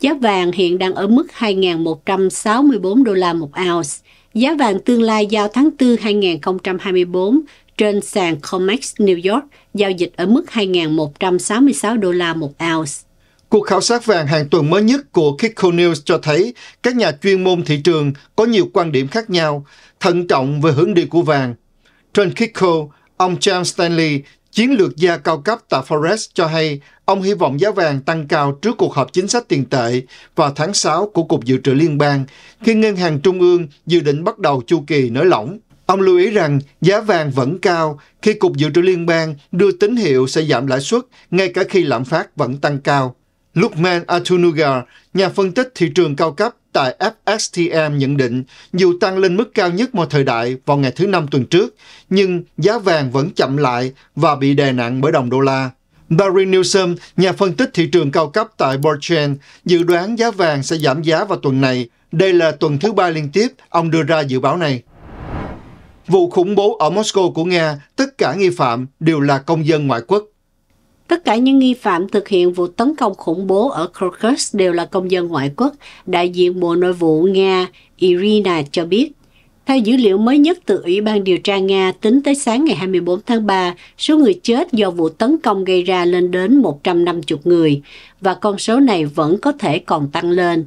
Giá vàng hiện đang ở mức 2.164 đô la một ounce. Giá vàng tương lai giao tháng 4 2024 trên sàn COMEX New York giao dịch ở mức 2.166 đô la một ounce. Cuộc khảo sát vàng hàng tuần mới nhất của Kiko News cho thấy các nhà chuyên môn thị trường có nhiều quan điểm khác nhau, thận trọng về hướng đi của vàng. Trên Kiko, ông Charles Stanley, chiến lược gia cao cấp tại Forex cho hay ông hy vọng giá vàng tăng cao trước cuộc họp chính sách tiền tệ vào tháng 6 của Cục Dự trữ Liên bang khi Ngân hàng Trung ương dự định bắt đầu chu kỳ nới lỏng. Ông lưu ý rằng giá vàng vẫn cao khi Cục Dự trữ Liên bang đưa tín hiệu sẽ giảm lãi suất ngay cả khi lạm phát vẫn tăng cao. Lukman Atunugar, nhà phân tích thị trường cao cấp tại FSTM nhận định dù tăng lên mức cao nhất mọi thời đại vào ngày thứ Năm tuần trước, nhưng giá vàng vẫn chậm lại và bị đè nặng bởi đồng đô la. Barry Newsom, nhà phân tích thị trường cao cấp tại Borchen, dự đoán giá vàng sẽ giảm giá vào tuần này. Đây là tuần thứ ba liên tiếp ông đưa ra dự báo này. Vụ khủng bố ở Moscow của Nga, tất cả nghi phạm đều là công dân ngoại quốc. Tất cả những nghi phạm thực hiện vụ tấn công khủng bố ở Kyrgyz đều là công dân ngoại quốc, đại diện Bộ Nội vụ Nga Irina cho biết. Theo dữ liệu mới nhất từ Ủy ban điều tra Nga, tính tới sáng ngày 24 tháng 3, số người chết do vụ tấn công gây ra lên đến 150 người, và con số này vẫn có thể còn tăng lên.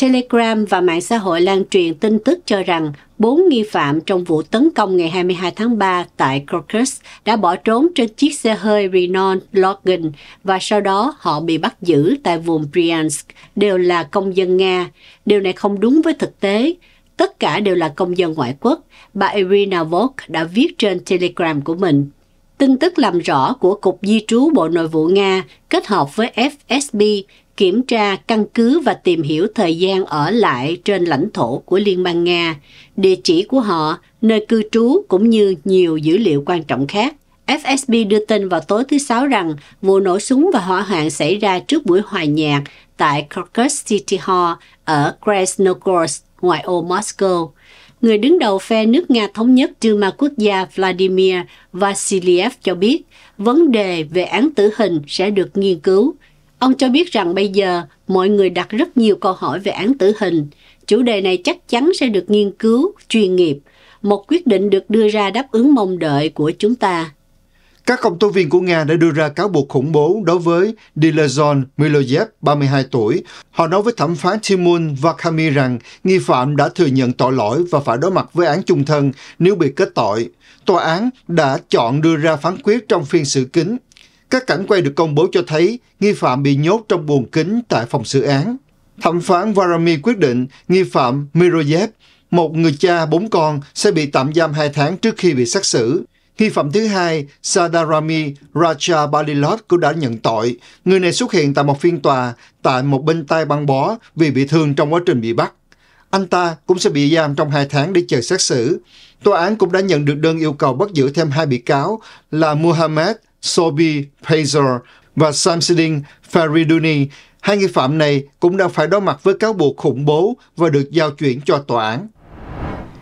Telegram và mạng xã hội lan truyền tin tức cho rằng bốn nghi phạm trong vụ tấn công ngày 22 tháng 3 tại Crocus đã bỏ trốn trên chiếc xe hơi Renault Logan và sau đó họ bị bắt giữ tại vùng Bryansk, đều là công dân Nga. Điều này không đúng với thực tế. Tất cả đều là công dân ngoại quốc, bà Irina Volk đã viết trên Telegram của mình. Tin tức làm rõ của Cục Di trú Bộ Nội vụ Nga kết hợp với FSB kiểm tra căn cứ và tìm hiểu thời gian ở lại trên lãnh thổ của Liên bang Nga, địa chỉ của họ, nơi cư trú cũng như nhiều dữ liệu quan trọng khác. FSB đưa tin vào tối thứ Sáu rằng vụ nổ súng và hỏa hoạn xảy ra trước buổi hòa nhạc tại Kharkov City Hall ở Krasnogorsk, ngoại ô Moscow. Người đứng đầu phe nước Nga Thống nhất Duma Quốc gia Vladimir Vasiliev cho biết vấn đề về án tử hình sẽ được nghiên cứu Ông cho biết rằng bây giờ mọi người đặt rất nhiều câu hỏi về án tử hình. Chủ đề này chắc chắn sẽ được nghiên cứu, chuyên nghiệp. Một quyết định được đưa ra đáp ứng mong đợi của chúng ta. Các công tố viên của Nga đã đưa ra cáo buộc khủng bố đối với Dilazon Miloyev, 32 tuổi. Họ nói với thẩm phán Timon Vakami rằng nghi phạm đã thừa nhận tội lỗi và phải đối mặt với án chung thân nếu bị kết tội. Tòa án đã chọn đưa ra phán quyết trong phiên xử kín các cảnh quay được công bố cho thấy nghi phạm bị nhốt trong buồng kính tại phòng xử án. Thẩm phán Varami quyết định nghi phạm Miroyev, một người cha bốn con, sẽ bị tạm giam 2 tháng trước khi bị xét xử. Nghi phạm thứ hai, Sadarami Raja Balilot cũng đã nhận tội. Người này xuất hiện tại một phiên tòa tại một bên tay băng bó vì bị thương trong quá trình bị bắt. Anh ta cũng sẽ bị giam trong 2 tháng để chờ xét xử. Tòa án cũng đã nhận được đơn yêu cầu bắt giữ thêm hai bị cáo là Muhammad Sobi Pazer và Samsidin Fariduni. Hai nghi phạm này cũng đã phải đối mặt với cáo buộc khủng bố và được giao chuyển cho tòa án.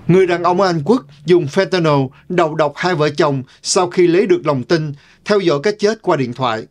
Người đàn ông Anh Quốc dùng fentanyl đầu độc hai vợ chồng sau khi lấy được lòng tin, theo dõi cái chết qua điện thoại.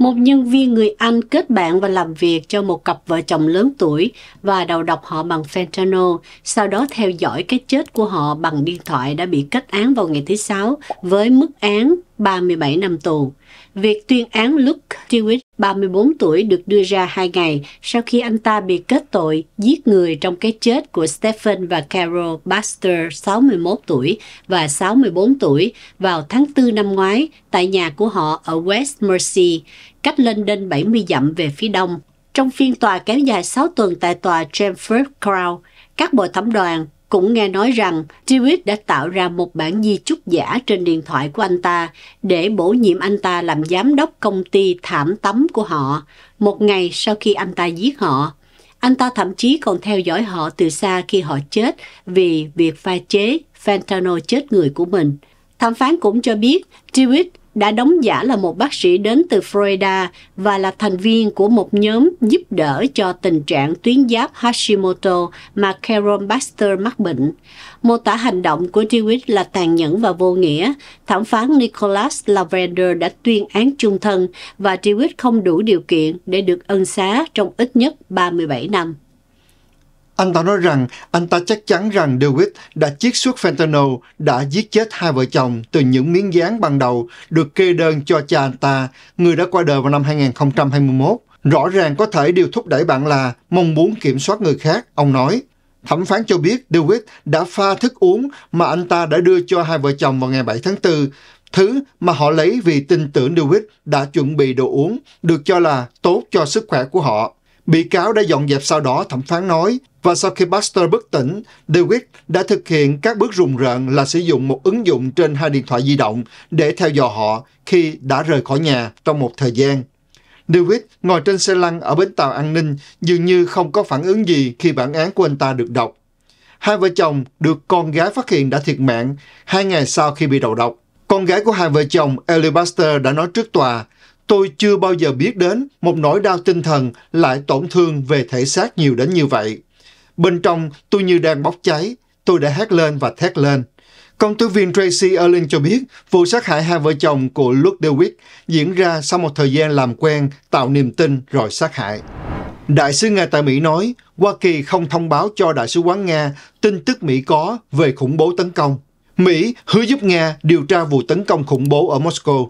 Một nhân viên người Anh kết bạn và làm việc cho một cặp vợ chồng lớn tuổi và đầu độc họ bằng fentanyl, sau đó theo dõi cái chết của họ bằng điện thoại đã bị kết án vào ngày thứ Sáu với mức án 37 năm tù. Việc tuyên án Luke Tewitt, 34 tuổi, được đưa ra hai ngày sau khi anh ta bị kết tội giết người trong cái chết của Stephen và Carol Baxter, 61 tuổi và 64 tuổi, vào tháng 4 năm ngoái tại nhà của họ ở West Mercy cách lên đến 70 dặm về phía đông. Trong phiên tòa kéo dài 6 tuần tại tòa Chelmsford Crown, các bộ thẩm đoàn cũng nghe nói rằng Dewitt đã tạo ra một bản di chúc giả trên điện thoại của anh ta để bổ nhiệm anh ta làm giám đốc công ty thảm tắm của họ một ngày sau khi anh ta giết họ. Anh ta thậm chí còn theo dõi họ từ xa khi họ chết vì việc pha chế fentanyl chết người của mình. Thẩm phán cũng cho biết Dewitt đã đóng giả là một bác sĩ đến từ Florida và là thành viên của một nhóm giúp đỡ cho tình trạng tuyến giáp Hashimoto mà Carol Baxter mắc bệnh. Mô tả hành động của Dewitt là tàn nhẫn và vô nghĩa. Thẩm phán Nicholas Lavender đã tuyên án chung thân và Dewitt không đủ điều kiện để được ân xá trong ít nhất 37 năm. Anh ta nói rằng anh ta chắc chắn rằng DeWitt đã chiết xuất fentanyl đã giết chết hai vợ chồng từ những miếng dán ban đầu được kê đơn cho cha anh ta, người đã qua đời vào năm 2021. Rõ ràng có thể điều thúc đẩy bạn là mong muốn kiểm soát người khác, ông nói. Thẩm phán cho biết DeWitt đã pha thức uống mà anh ta đã đưa cho hai vợ chồng vào ngày 7 tháng 4, thứ mà họ lấy vì tin tưởng DeWitt đã chuẩn bị đồ uống, được cho là tốt cho sức khỏe của họ. Bị cáo đã dọn dẹp sau đó, thẩm phán nói, và sau khi Buster bất tỉnh, DeWitt đã thực hiện các bước rùng rợn là sử dụng một ứng dụng trên hai điện thoại di động để theo dõi họ khi đã rời khỏi nhà trong một thời gian. DeWitt ngồi trên xe lăn ở bến tàu an ninh dường như không có phản ứng gì khi bản án của anh ta được đọc. Hai vợ chồng được con gái phát hiện đã thiệt mạng hai ngày sau khi bị đầu độc. Con gái của hai vợ chồng, Ellie Buster đã nói trước tòa Tôi chưa bao giờ biết đến một nỗi đau tinh thần lại tổn thương về thể xác nhiều đến như vậy. Bên trong, tôi như đang bốc cháy. Tôi đã hét lên và thét lên. Công tố viên Tracy Erling cho biết vụ sát hại hai vợ chồng của Luke DeWitt diễn ra sau một thời gian làm quen, tạo niềm tin rồi sát hại. Đại sứ Nga tại Mỹ nói, Hoa Kỳ không thông báo cho Đại sứ quán Nga tin tức Mỹ có về khủng bố tấn công. Mỹ hứa giúp Nga điều tra vụ tấn công khủng bố ở Moscow.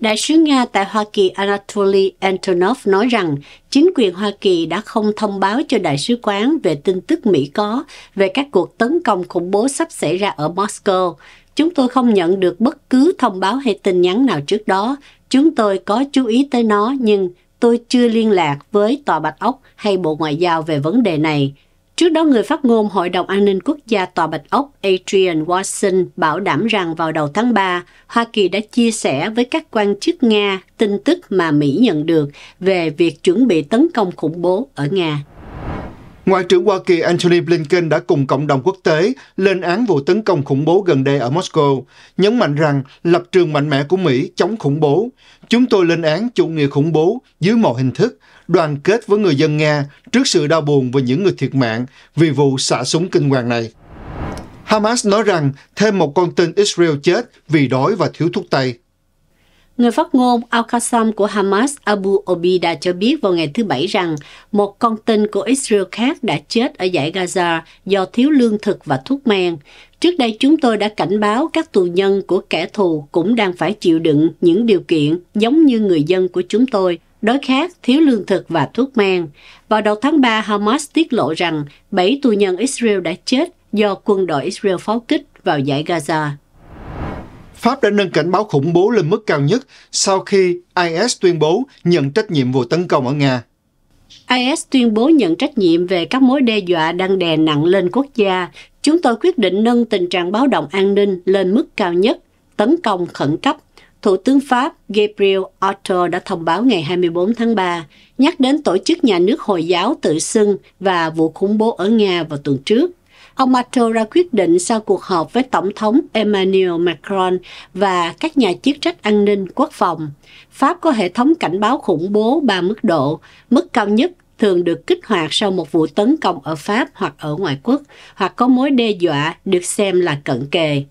Đại sứ Nga tại Hoa Kỳ Anatoly Antonov nói rằng chính quyền Hoa Kỳ đã không thông báo cho Đại sứ quán về tin tức Mỹ có về các cuộc tấn công khủng bố sắp xảy ra ở Moscow. Chúng tôi không nhận được bất cứ thông báo hay tin nhắn nào trước đó. Chúng tôi có chú ý tới nó nhưng tôi chưa liên lạc với Tòa Bạch Ốc hay Bộ Ngoại giao về vấn đề này, Trước đó, người phát ngôn Hội đồng An ninh Quốc gia Tòa Bạch Ốc Adrian Watson bảo đảm rằng vào đầu tháng 3, Hoa Kỳ đã chia sẻ với các quan chức Nga tin tức mà Mỹ nhận được về việc chuẩn bị tấn công khủng bố ở Nga. Ngoại trưởng Hoa Kỳ Antony Blinken đã cùng cộng đồng quốc tế lên án vụ tấn công khủng bố gần đây ở Moscow, nhấn mạnh rằng lập trường mạnh mẽ của Mỹ chống khủng bố. Chúng tôi lên án chủ nghĩa khủng bố dưới mọi hình thức, đoàn kết với người dân Nga trước sự đau buồn về những người thiệt mạng vì vụ xả súng kinh hoàng này. Hamas nói rằng thêm một con tin Israel chết vì đói và thiếu thuốc tây. Người phát ngôn Al-Qassam của Hamas Abu Obida cho biết vào ngày thứ Bảy rằng một con tin của Israel khác đã chết ở giải Gaza do thiếu lương thực và thuốc men. Trước đây chúng tôi đã cảnh báo các tù nhân của kẻ thù cũng đang phải chịu đựng những điều kiện giống như người dân của chúng tôi. Đói khát, thiếu lương thực và thuốc men. Vào đầu tháng 3, Hamas tiết lộ rằng 7 tù nhân Israel đã chết do quân đội Israel pháo kích vào giải Gaza. Pháp đã nâng cảnh báo khủng bố lên mức cao nhất sau khi IS tuyên bố nhận trách nhiệm vụ tấn công ở Nga. IS tuyên bố nhận trách nhiệm về các mối đe dọa đang đè nặng lên quốc gia. Chúng tôi quyết định nâng tình trạng báo động an ninh lên mức cao nhất, tấn công khẩn cấp Thủ tướng Pháp Gabriel Attal đã thông báo ngày 24 tháng 3 nhắc đến tổ chức nhà nước Hồi giáo tự xưng và vụ khủng bố ở Nga vào tuần trước. Ông Attal ra quyết định sau cuộc họp với Tổng thống Emmanuel Macron và các nhà chức trách an ninh quốc phòng. Pháp có hệ thống cảnh báo khủng bố ba mức độ, mức cao nhất thường được kích hoạt sau một vụ tấn công ở Pháp hoặc ở ngoại quốc, hoặc có mối đe dọa được xem là cận kề.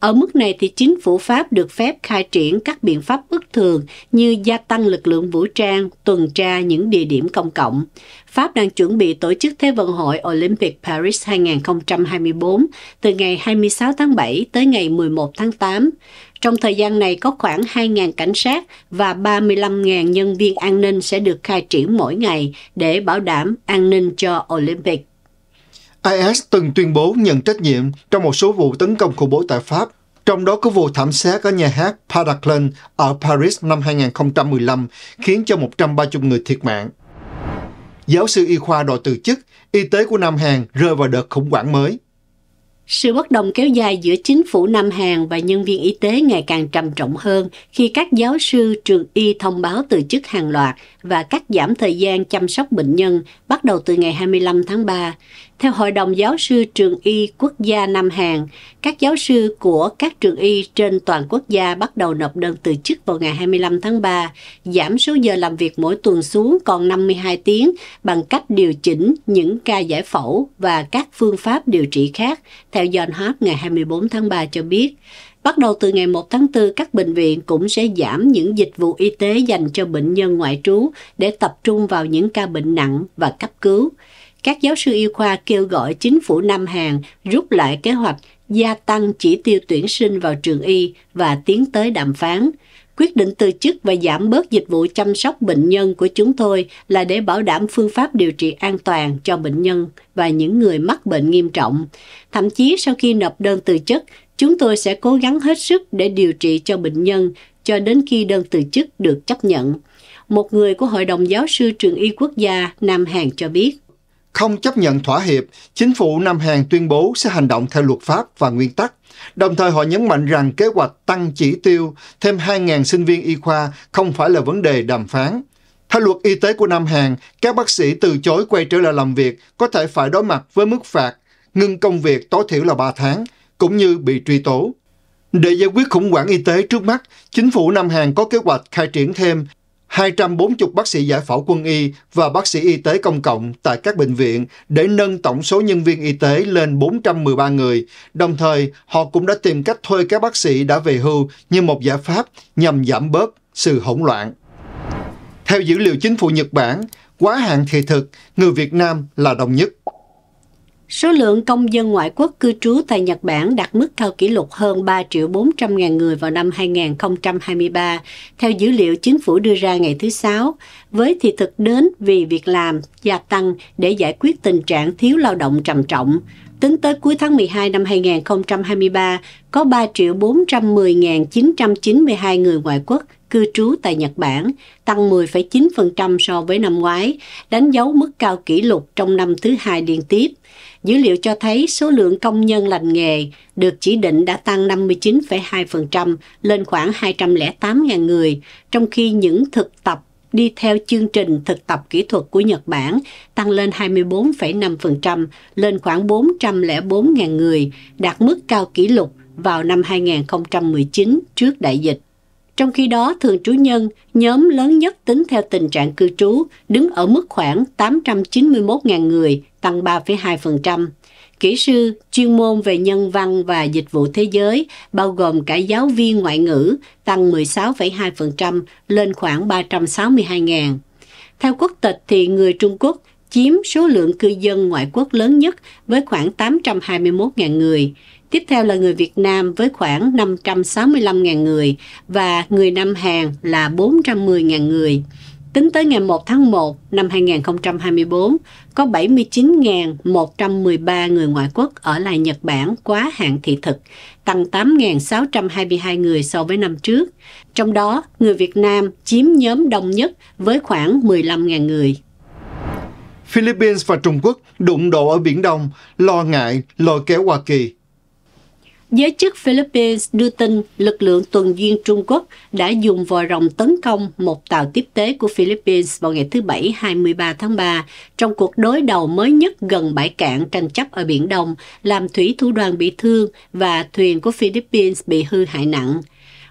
Ở mức này thì chính phủ Pháp được phép khai triển các biện pháp bất thường như gia tăng lực lượng vũ trang, tuần tra những địa điểm công cộng. Pháp đang chuẩn bị tổ chức Thế vận hội Olympic Paris 2024 từ ngày 26 tháng 7 tới ngày 11 tháng 8. Trong thời gian này có khoảng 2.000 cảnh sát và 35.000 nhân viên an ninh sẽ được khai triển mỗi ngày để bảo đảm an ninh cho Olympic. IS từng tuyên bố nhận trách nhiệm trong một số vụ tấn công khủng bố tại Pháp, trong đó có vụ thảm sát ở nhà hát Padaclan ở Paris năm 2015 khiến cho 130 người thiệt mạng. Giáo sư y khoa đòi từ chức, y tế của Nam Hàn rơi vào đợt khủng hoảng mới. Sự bất đồng kéo dài giữa chính phủ Nam Hàn và nhân viên y tế ngày càng trầm trọng hơn khi các giáo sư trường y thông báo từ chức hàng loạt và cắt giảm thời gian chăm sóc bệnh nhân bắt đầu từ ngày 25 tháng 3. Theo Hội đồng Giáo sư Trường Y Quốc gia Nam Hàn, các giáo sư của các trường y trên toàn quốc gia bắt đầu nộp đơn từ chức vào ngày 25 tháng 3, giảm số giờ làm việc mỗi tuần xuống còn 52 tiếng bằng cách điều chỉnh những ca giải phẫu và các phương pháp điều trị khác, theo John Hart ngày 24 tháng 3 cho biết. Bắt đầu từ ngày 1 tháng 4, các bệnh viện cũng sẽ giảm những dịch vụ y tế dành cho bệnh nhân ngoại trú để tập trung vào những ca bệnh nặng và cấp cứu các giáo sư y khoa kêu gọi chính phủ Nam Hàn rút lại kế hoạch gia tăng chỉ tiêu tuyển sinh vào trường y và tiến tới đàm phán. Quyết định từ chức và giảm bớt dịch vụ chăm sóc bệnh nhân của chúng tôi là để bảo đảm phương pháp điều trị an toàn cho bệnh nhân và những người mắc bệnh nghiêm trọng. Thậm chí sau khi nộp đơn từ chức, chúng tôi sẽ cố gắng hết sức để điều trị cho bệnh nhân cho đến khi đơn từ chức được chấp nhận. Một người của Hội đồng Giáo sư Trường Y Quốc gia Nam Hàn cho biết không chấp nhận thỏa hiệp, chính phủ Nam Hàn tuyên bố sẽ hành động theo luật pháp và nguyên tắc. Đồng thời họ nhấn mạnh rằng kế hoạch tăng chỉ tiêu thêm 2.000 sinh viên y khoa không phải là vấn đề đàm phán. Theo luật y tế của Nam Hàn, các bác sĩ từ chối quay trở lại làm việc có thể phải đối mặt với mức phạt ngưng công việc tối thiểu là 3 tháng, cũng như bị truy tố. Để giải quyết khủng hoảng y tế trước mắt, chính phủ Nam Hàn có kế hoạch khai triển thêm 240 bác sĩ giải phẫu quân y và bác sĩ y tế công cộng tại các bệnh viện để nâng tổng số nhân viên y tế lên 413 người. Đồng thời, họ cũng đã tìm cách thuê các bác sĩ đã về hưu như một giải pháp nhằm giảm bớt sự hỗn loạn. Theo dữ liệu chính phủ Nhật Bản, quá hạn thị thực, người Việt Nam là đồng nhất. Số lượng công dân ngoại quốc cư trú tại Nhật Bản đạt mức cao kỷ lục hơn 3 triệu 400 ngàn người vào năm 2023, theo dữ liệu chính phủ đưa ra ngày thứ Sáu, với thị thực đến vì việc làm gia tăng để giải quyết tình trạng thiếu lao động trầm trọng. Tính tới cuối tháng 12 năm 2023, có 3 triệu 410.992 người ngoại quốc cư trú tại Nhật Bản, tăng 10,9% so với năm ngoái, đánh dấu mức cao kỷ lục trong năm thứ hai liên tiếp. Dữ liệu cho thấy số lượng công nhân lành nghề được chỉ định đã tăng 59,2% lên khoảng 208.000 người, trong khi những thực tập đi theo chương trình thực tập kỹ thuật của Nhật Bản tăng lên 24,5% lên khoảng 404.000 người, đạt mức cao kỷ lục vào năm 2019 trước đại dịch. Trong khi đó, thường trú nhân, nhóm lớn nhất tính theo tình trạng cư trú, đứng ở mức khoảng 891.000 người, tăng 3,2%. Kỹ sư, chuyên môn về nhân văn và dịch vụ thế giới, bao gồm cả giáo viên ngoại ngữ, tăng 16,2% lên khoảng 362.000. Theo quốc tịch thì người Trung Quốc chiếm số lượng cư dân ngoại quốc lớn nhất với khoảng 821.000 người. Tiếp theo là người Việt Nam với khoảng 565.000 người và người Nam Hàn là 410.000 người. Tính tới ngày 1 tháng 1 năm 2024, có 79.113 người ngoại quốc ở lại Nhật Bản quá hạn thị thực, tăng 8.622 người so với năm trước. Trong đó, người Việt Nam chiếm nhóm đông nhất với khoảng 15.000 người. Philippines và Trung Quốc đụng độ ở Biển Đông, lo ngại lôi kéo Hoa Kỳ. Giới chức Philippines đưa tin lực lượng tuần duyên Trung Quốc đã dùng vòi rồng tấn công một tàu tiếp tế của Philippines vào ngày thứ Bảy 23 tháng 3 trong cuộc đối đầu mới nhất gần bãi cạn tranh chấp ở Biển Đông, làm thủy thủ đoàn bị thương và thuyền của Philippines bị hư hại nặng.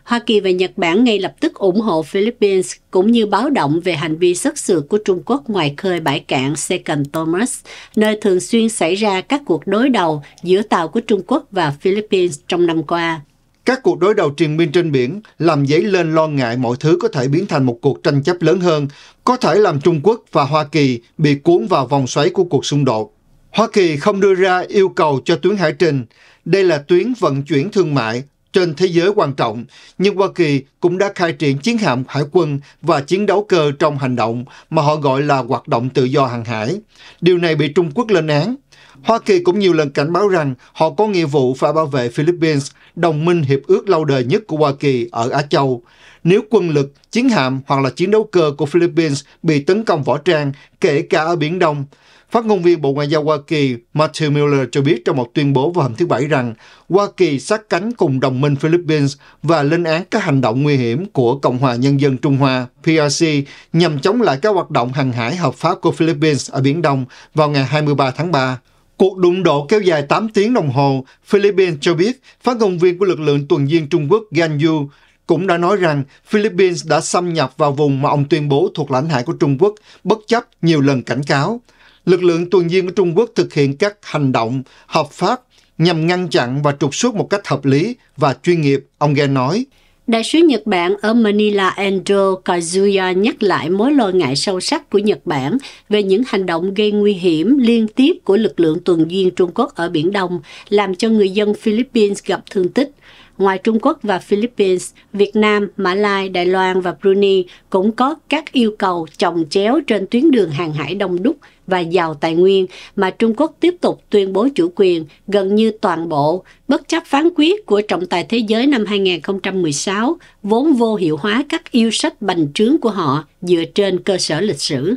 Hoa Kỳ và Nhật Bản ngay lập tức ủng hộ Philippines cũng như báo động về hành vi sất sượt của Trung Quốc ngoài khơi bãi cạn Second Thomas, nơi thường xuyên xảy ra các cuộc đối đầu giữa tàu của Trung Quốc và Philippines trong năm qua. Các cuộc đối đầu triền miên trên biển làm dấy lên lo ngại mọi thứ có thể biến thành một cuộc tranh chấp lớn hơn, có thể làm Trung Quốc và Hoa Kỳ bị cuốn vào vòng xoáy của cuộc xung đột. Hoa Kỳ không đưa ra yêu cầu cho tuyến hải trình. Đây là tuyến vận chuyển thương mại, trên thế giới quan trọng, nhưng Hoa Kỳ cũng đã khai triển chiến hạm hải quân và chiến đấu cơ trong hành động mà họ gọi là hoạt động tự do hàng hải. Điều này bị Trung Quốc lên án. Hoa Kỳ cũng nhiều lần cảnh báo rằng họ có nghĩa vụ phải bảo vệ Philippines, đồng minh hiệp ước lâu đời nhất của Hoa Kỳ ở Á Châu. Nếu quân lực, chiến hạm hoặc là chiến đấu cơ của Philippines bị tấn công võ trang, kể cả ở Biển Đông, Phát ngôn viên Bộ Ngoại giao Hoa Kỳ Matthew Miller cho biết trong một tuyên bố vào hôm thứ Bảy rằng Hoa Kỳ sát cánh cùng đồng minh Philippines và lên án các hành động nguy hiểm của Cộng hòa Nhân dân Trung Hoa PRC nhằm chống lại các hoạt động hàng hải hợp pháp của Philippines ở Biển Đông vào ngày 23 tháng 3. Cuộc đụng độ kéo dài 8 tiếng đồng hồ, Philippines cho biết phát ngôn viên của lực lượng tuần duyên Trung Quốc Gan Yu cũng đã nói rằng Philippines đã xâm nhập vào vùng mà ông tuyên bố thuộc lãnh hải của Trung Quốc bất chấp nhiều lần cảnh cáo lực lượng tuần duyên của Trung Quốc thực hiện các hành động hợp pháp nhằm ngăn chặn và trục xuất một cách hợp lý và chuyên nghiệp, ông ghe nói. Đại sứ Nhật Bản ở Manila Andrew Kazuya nhắc lại mối lo ngại sâu sắc của Nhật Bản về những hành động gây nguy hiểm liên tiếp của lực lượng tuần duyên Trung Quốc ở Biển Đông, làm cho người dân Philippines gặp thương tích. Ngoài Trung Quốc và Philippines, Việt Nam, Mã Lai, Đài Loan và Brunei cũng có các yêu cầu trồng chéo trên tuyến đường hàng hải đông đúc và giàu tài nguyên mà Trung Quốc tiếp tục tuyên bố chủ quyền gần như toàn bộ, bất chấp phán quyết của trọng tài thế giới năm 2016 vốn vô hiệu hóa các yêu sách bành trướng của họ dựa trên cơ sở lịch sử.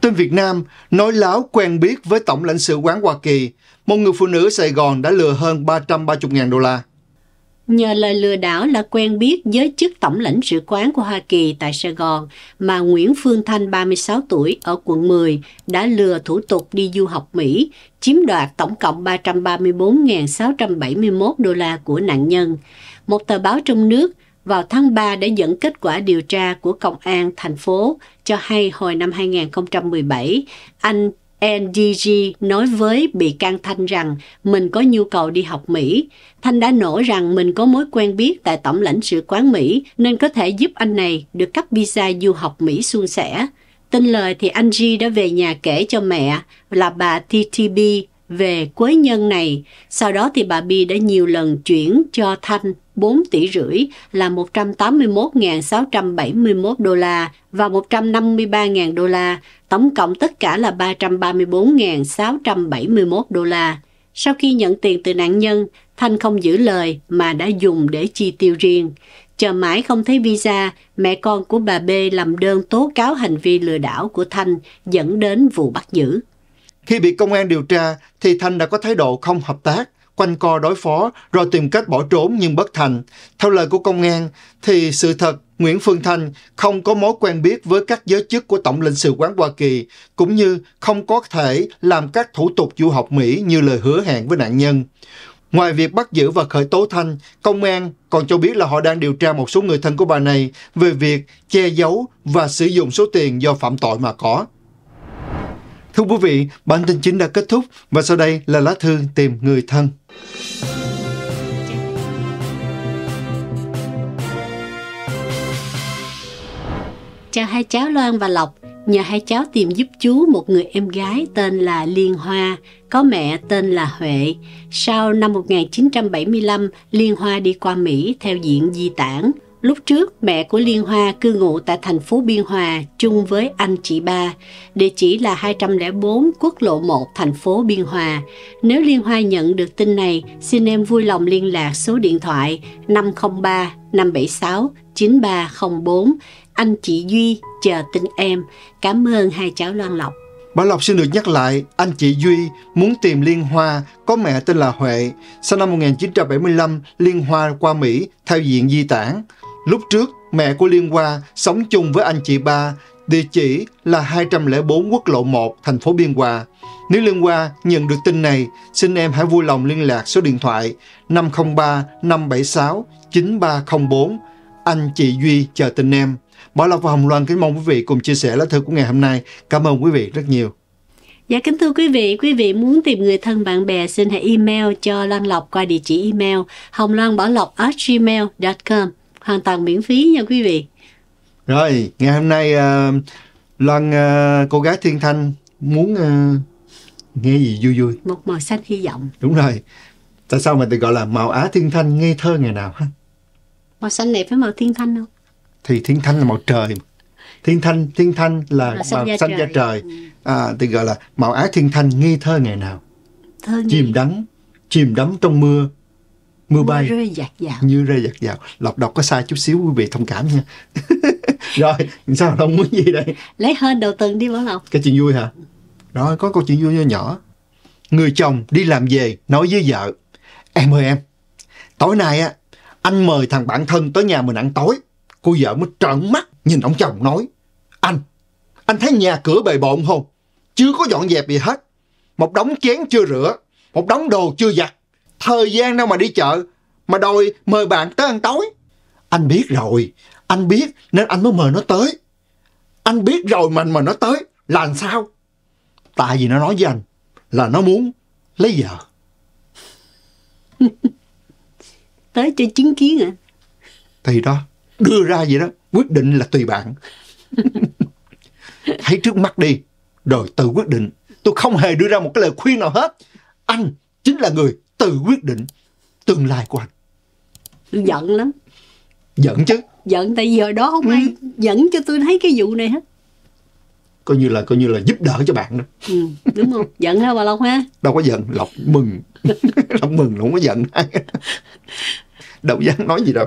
Tên Việt Nam nói láo quen biết với Tổng lãnh sự quán Hoa Kỳ, một người phụ nữ Sài Gòn đã lừa hơn 330.000 đô la. Nhờ lời lừa đảo là quen biết với chức tổng lãnh sự quán của Hoa Kỳ tại Sài Gòn mà Nguyễn Phương Thanh 36 tuổi ở quận 10 đã lừa thủ tục đi du học Mỹ, chiếm đoạt tổng cộng 334.671 đô la của nạn nhân. Một tờ báo trong nước vào tháng 3 đã dẫn kết quả điều tra của Công an thành phố cho hay hồi năm 2017, anh NDG nói với bị can Thanh rằng mình có nhu cầu đi học Mỹ. Thanh đã nổ rằng mình có mối quen biết tại Tổng lãnh sự quán Mỹ nên có thể giúp anh này được cấp visa du học Mỹ suôn sẻ. Tin lời thì anh G đã về nhà kể cho mẹ là bà TTB về quế nhân này. Sau đó thì bà Bi đã nhiều lần chuyển cho Thanh 4 tỷ rưỡi là 181.671 đô la và 153.000 đô la, tổng cộng tất cả là 334.671 đô la. Sau khi nhận tiền từ nạn nhân, Thanh không giữ lời mà đã dùng để chi tiêu riêng. Chờ mãi không thấy visa, mẹ con của bà B làm đơn tố cáo hành vi lừa đảo của Thanh dẫn đến vụ bắt giữ. Khi bị công an điều tra thì Thanh đã có thái độ không hợp tác, quanh co đối phó rồi tìm cách bỏ trốn nhưng bất thành. Theo lời của công an thì sự thật Nguyễn Phương Thanh không có mối quen biết với các giới chức của Tổng lãnh sự quán Hoa Kỳ, cũng như không có thể làm các thủ tục du học Mỹ như lời hứa hẹn với nạn nhân. Ngoài việc bắt giữ và khởi tố Thanh, công an còn cho biết là họ đang điều tra một số người thân của bà này về việc che giấu và sử dụng số tiền do phạm tội mà có. Thưa quý vị, bản tin chính đã kết thúc và sau đây là lá thư tìm người thân. Chào hai cháu Loan và Lộc, nhờ hai cháu tìm giúp chú một người em gái tên là Liên Hoa, có mẹ tên là Huệ. Sau năm 1975, Liên Hoa đi qua Mỹ theo diện di tản. Lúc trước, mẹ của Liên Hoa cư ngụ tại thành phố Biên Hòa chung với anh chị ba, địa chỉ là 204 quốc lộ 1 thành phố Biên Hòa. Nếu Liên Hoa nhận được tin này, xin em vui lòng liên lạc số điện thoại 503 576 9304. Anh chị Duy chờ tin em. Cảm ơn hai cháu Loan Lộc. Bảo Lộc xin được nhắc lại, anh chị Duy muốn tìm Liên Hoa, có mẹ tên là Huệ. Sau năm 1975, Liên Hoa qua Mỹ theo diện di tản. Lúc trước, mẹ của Liên Hoa sống chung với anh chị ba, địa chỉ là 204 quốc lộ 1, thành phố Biên Hòa. Nếu Liên Hoa nhận được tin này, xin em hãy vui lòng liên lạc số điện thoại 503 576 9304. Anh chị Duy chờ tin em. Bảo Lộc và Hồng Loan kính mong quý vị cùng chia sẻ lá thư của ngày hôm nay. Cảm ơn quý vị rất nhiều. Dạ kính thưa quý vị, quý vị muốn tìm người thân bạn bè xin hãy email cho Lan Lộc qua địa chỉ email hongloanbõlọc@gmail.com hoàn toàn miễn phí nha quý vị rồi ngày hôm nay uh, loan uh, cô gái thiên thanh muốn uh, nghe gì vui vui một màu xanh hy vọng đúng rồi tại sao mà tự gọi là màu á thiên thanh nghe thơ ngày nào ha màu xanh này phải màu thiên thanh không thì thiên thanh là màu trời thiên thanh thiên thanh là màu xanh, màu da, xanh trời. da trời ừ. à, thì gọi là màu á thiên thanh nghe thơ ngày nào thơ chìm đắm chìm đắm trong mưa mưa bay mưa rơi dạt dào như rơi dạt dào lọc đọc có sai chút xíu quý vị thông cảm nha rồi sao không muốn gì đây lấy hơn đầu tuần đi bảo lộc cái chuyện vui hả rồi có câu chuyện vui nhỏ nhỏ người chồng đi làm về nói với vợ em ơi em tối nay á anh mời thằng bạn thân tới nhà mình ăn tối cô vợ mới trợn mắt nhìn ông chồng nói anh anh thấy nhà cửa bề bộn không chưa có dọn dẹp gì hết một đống chén chưa rửa một đống đồ chưa giặt thời gian đâu mà đi chợ, mà đòi mời bạn tới ăn tối. Anh biết rồi, anh biết nên anh mới mời nó tới. Anh biết rồi mình mà nó tới là làm sao? Tại vì nó nói với anh là nó muốn lấy vợ. tới cho chứng kiến à? Thì đó, đưa ra vậy đó, quyết định là tùy bạn. Thấy trước mắt đi, rồi tự quyết định. Tôi không hề đưa ra một cái lời khuyên nào hết. Anh chính là người tự quyết định tương lai của anh tôi giận lắm giận chứ giận tại vì hồi đó không ừ. ai dẫn cho tôi thấy cái vụ này hết coi như là coi như là giúp đỡ cho bạn đó ừ, đúng không giận hả bà lộc ha đâu có giận lộc mừng lộc mừng lộc không có giận đâu dám nói gì đâu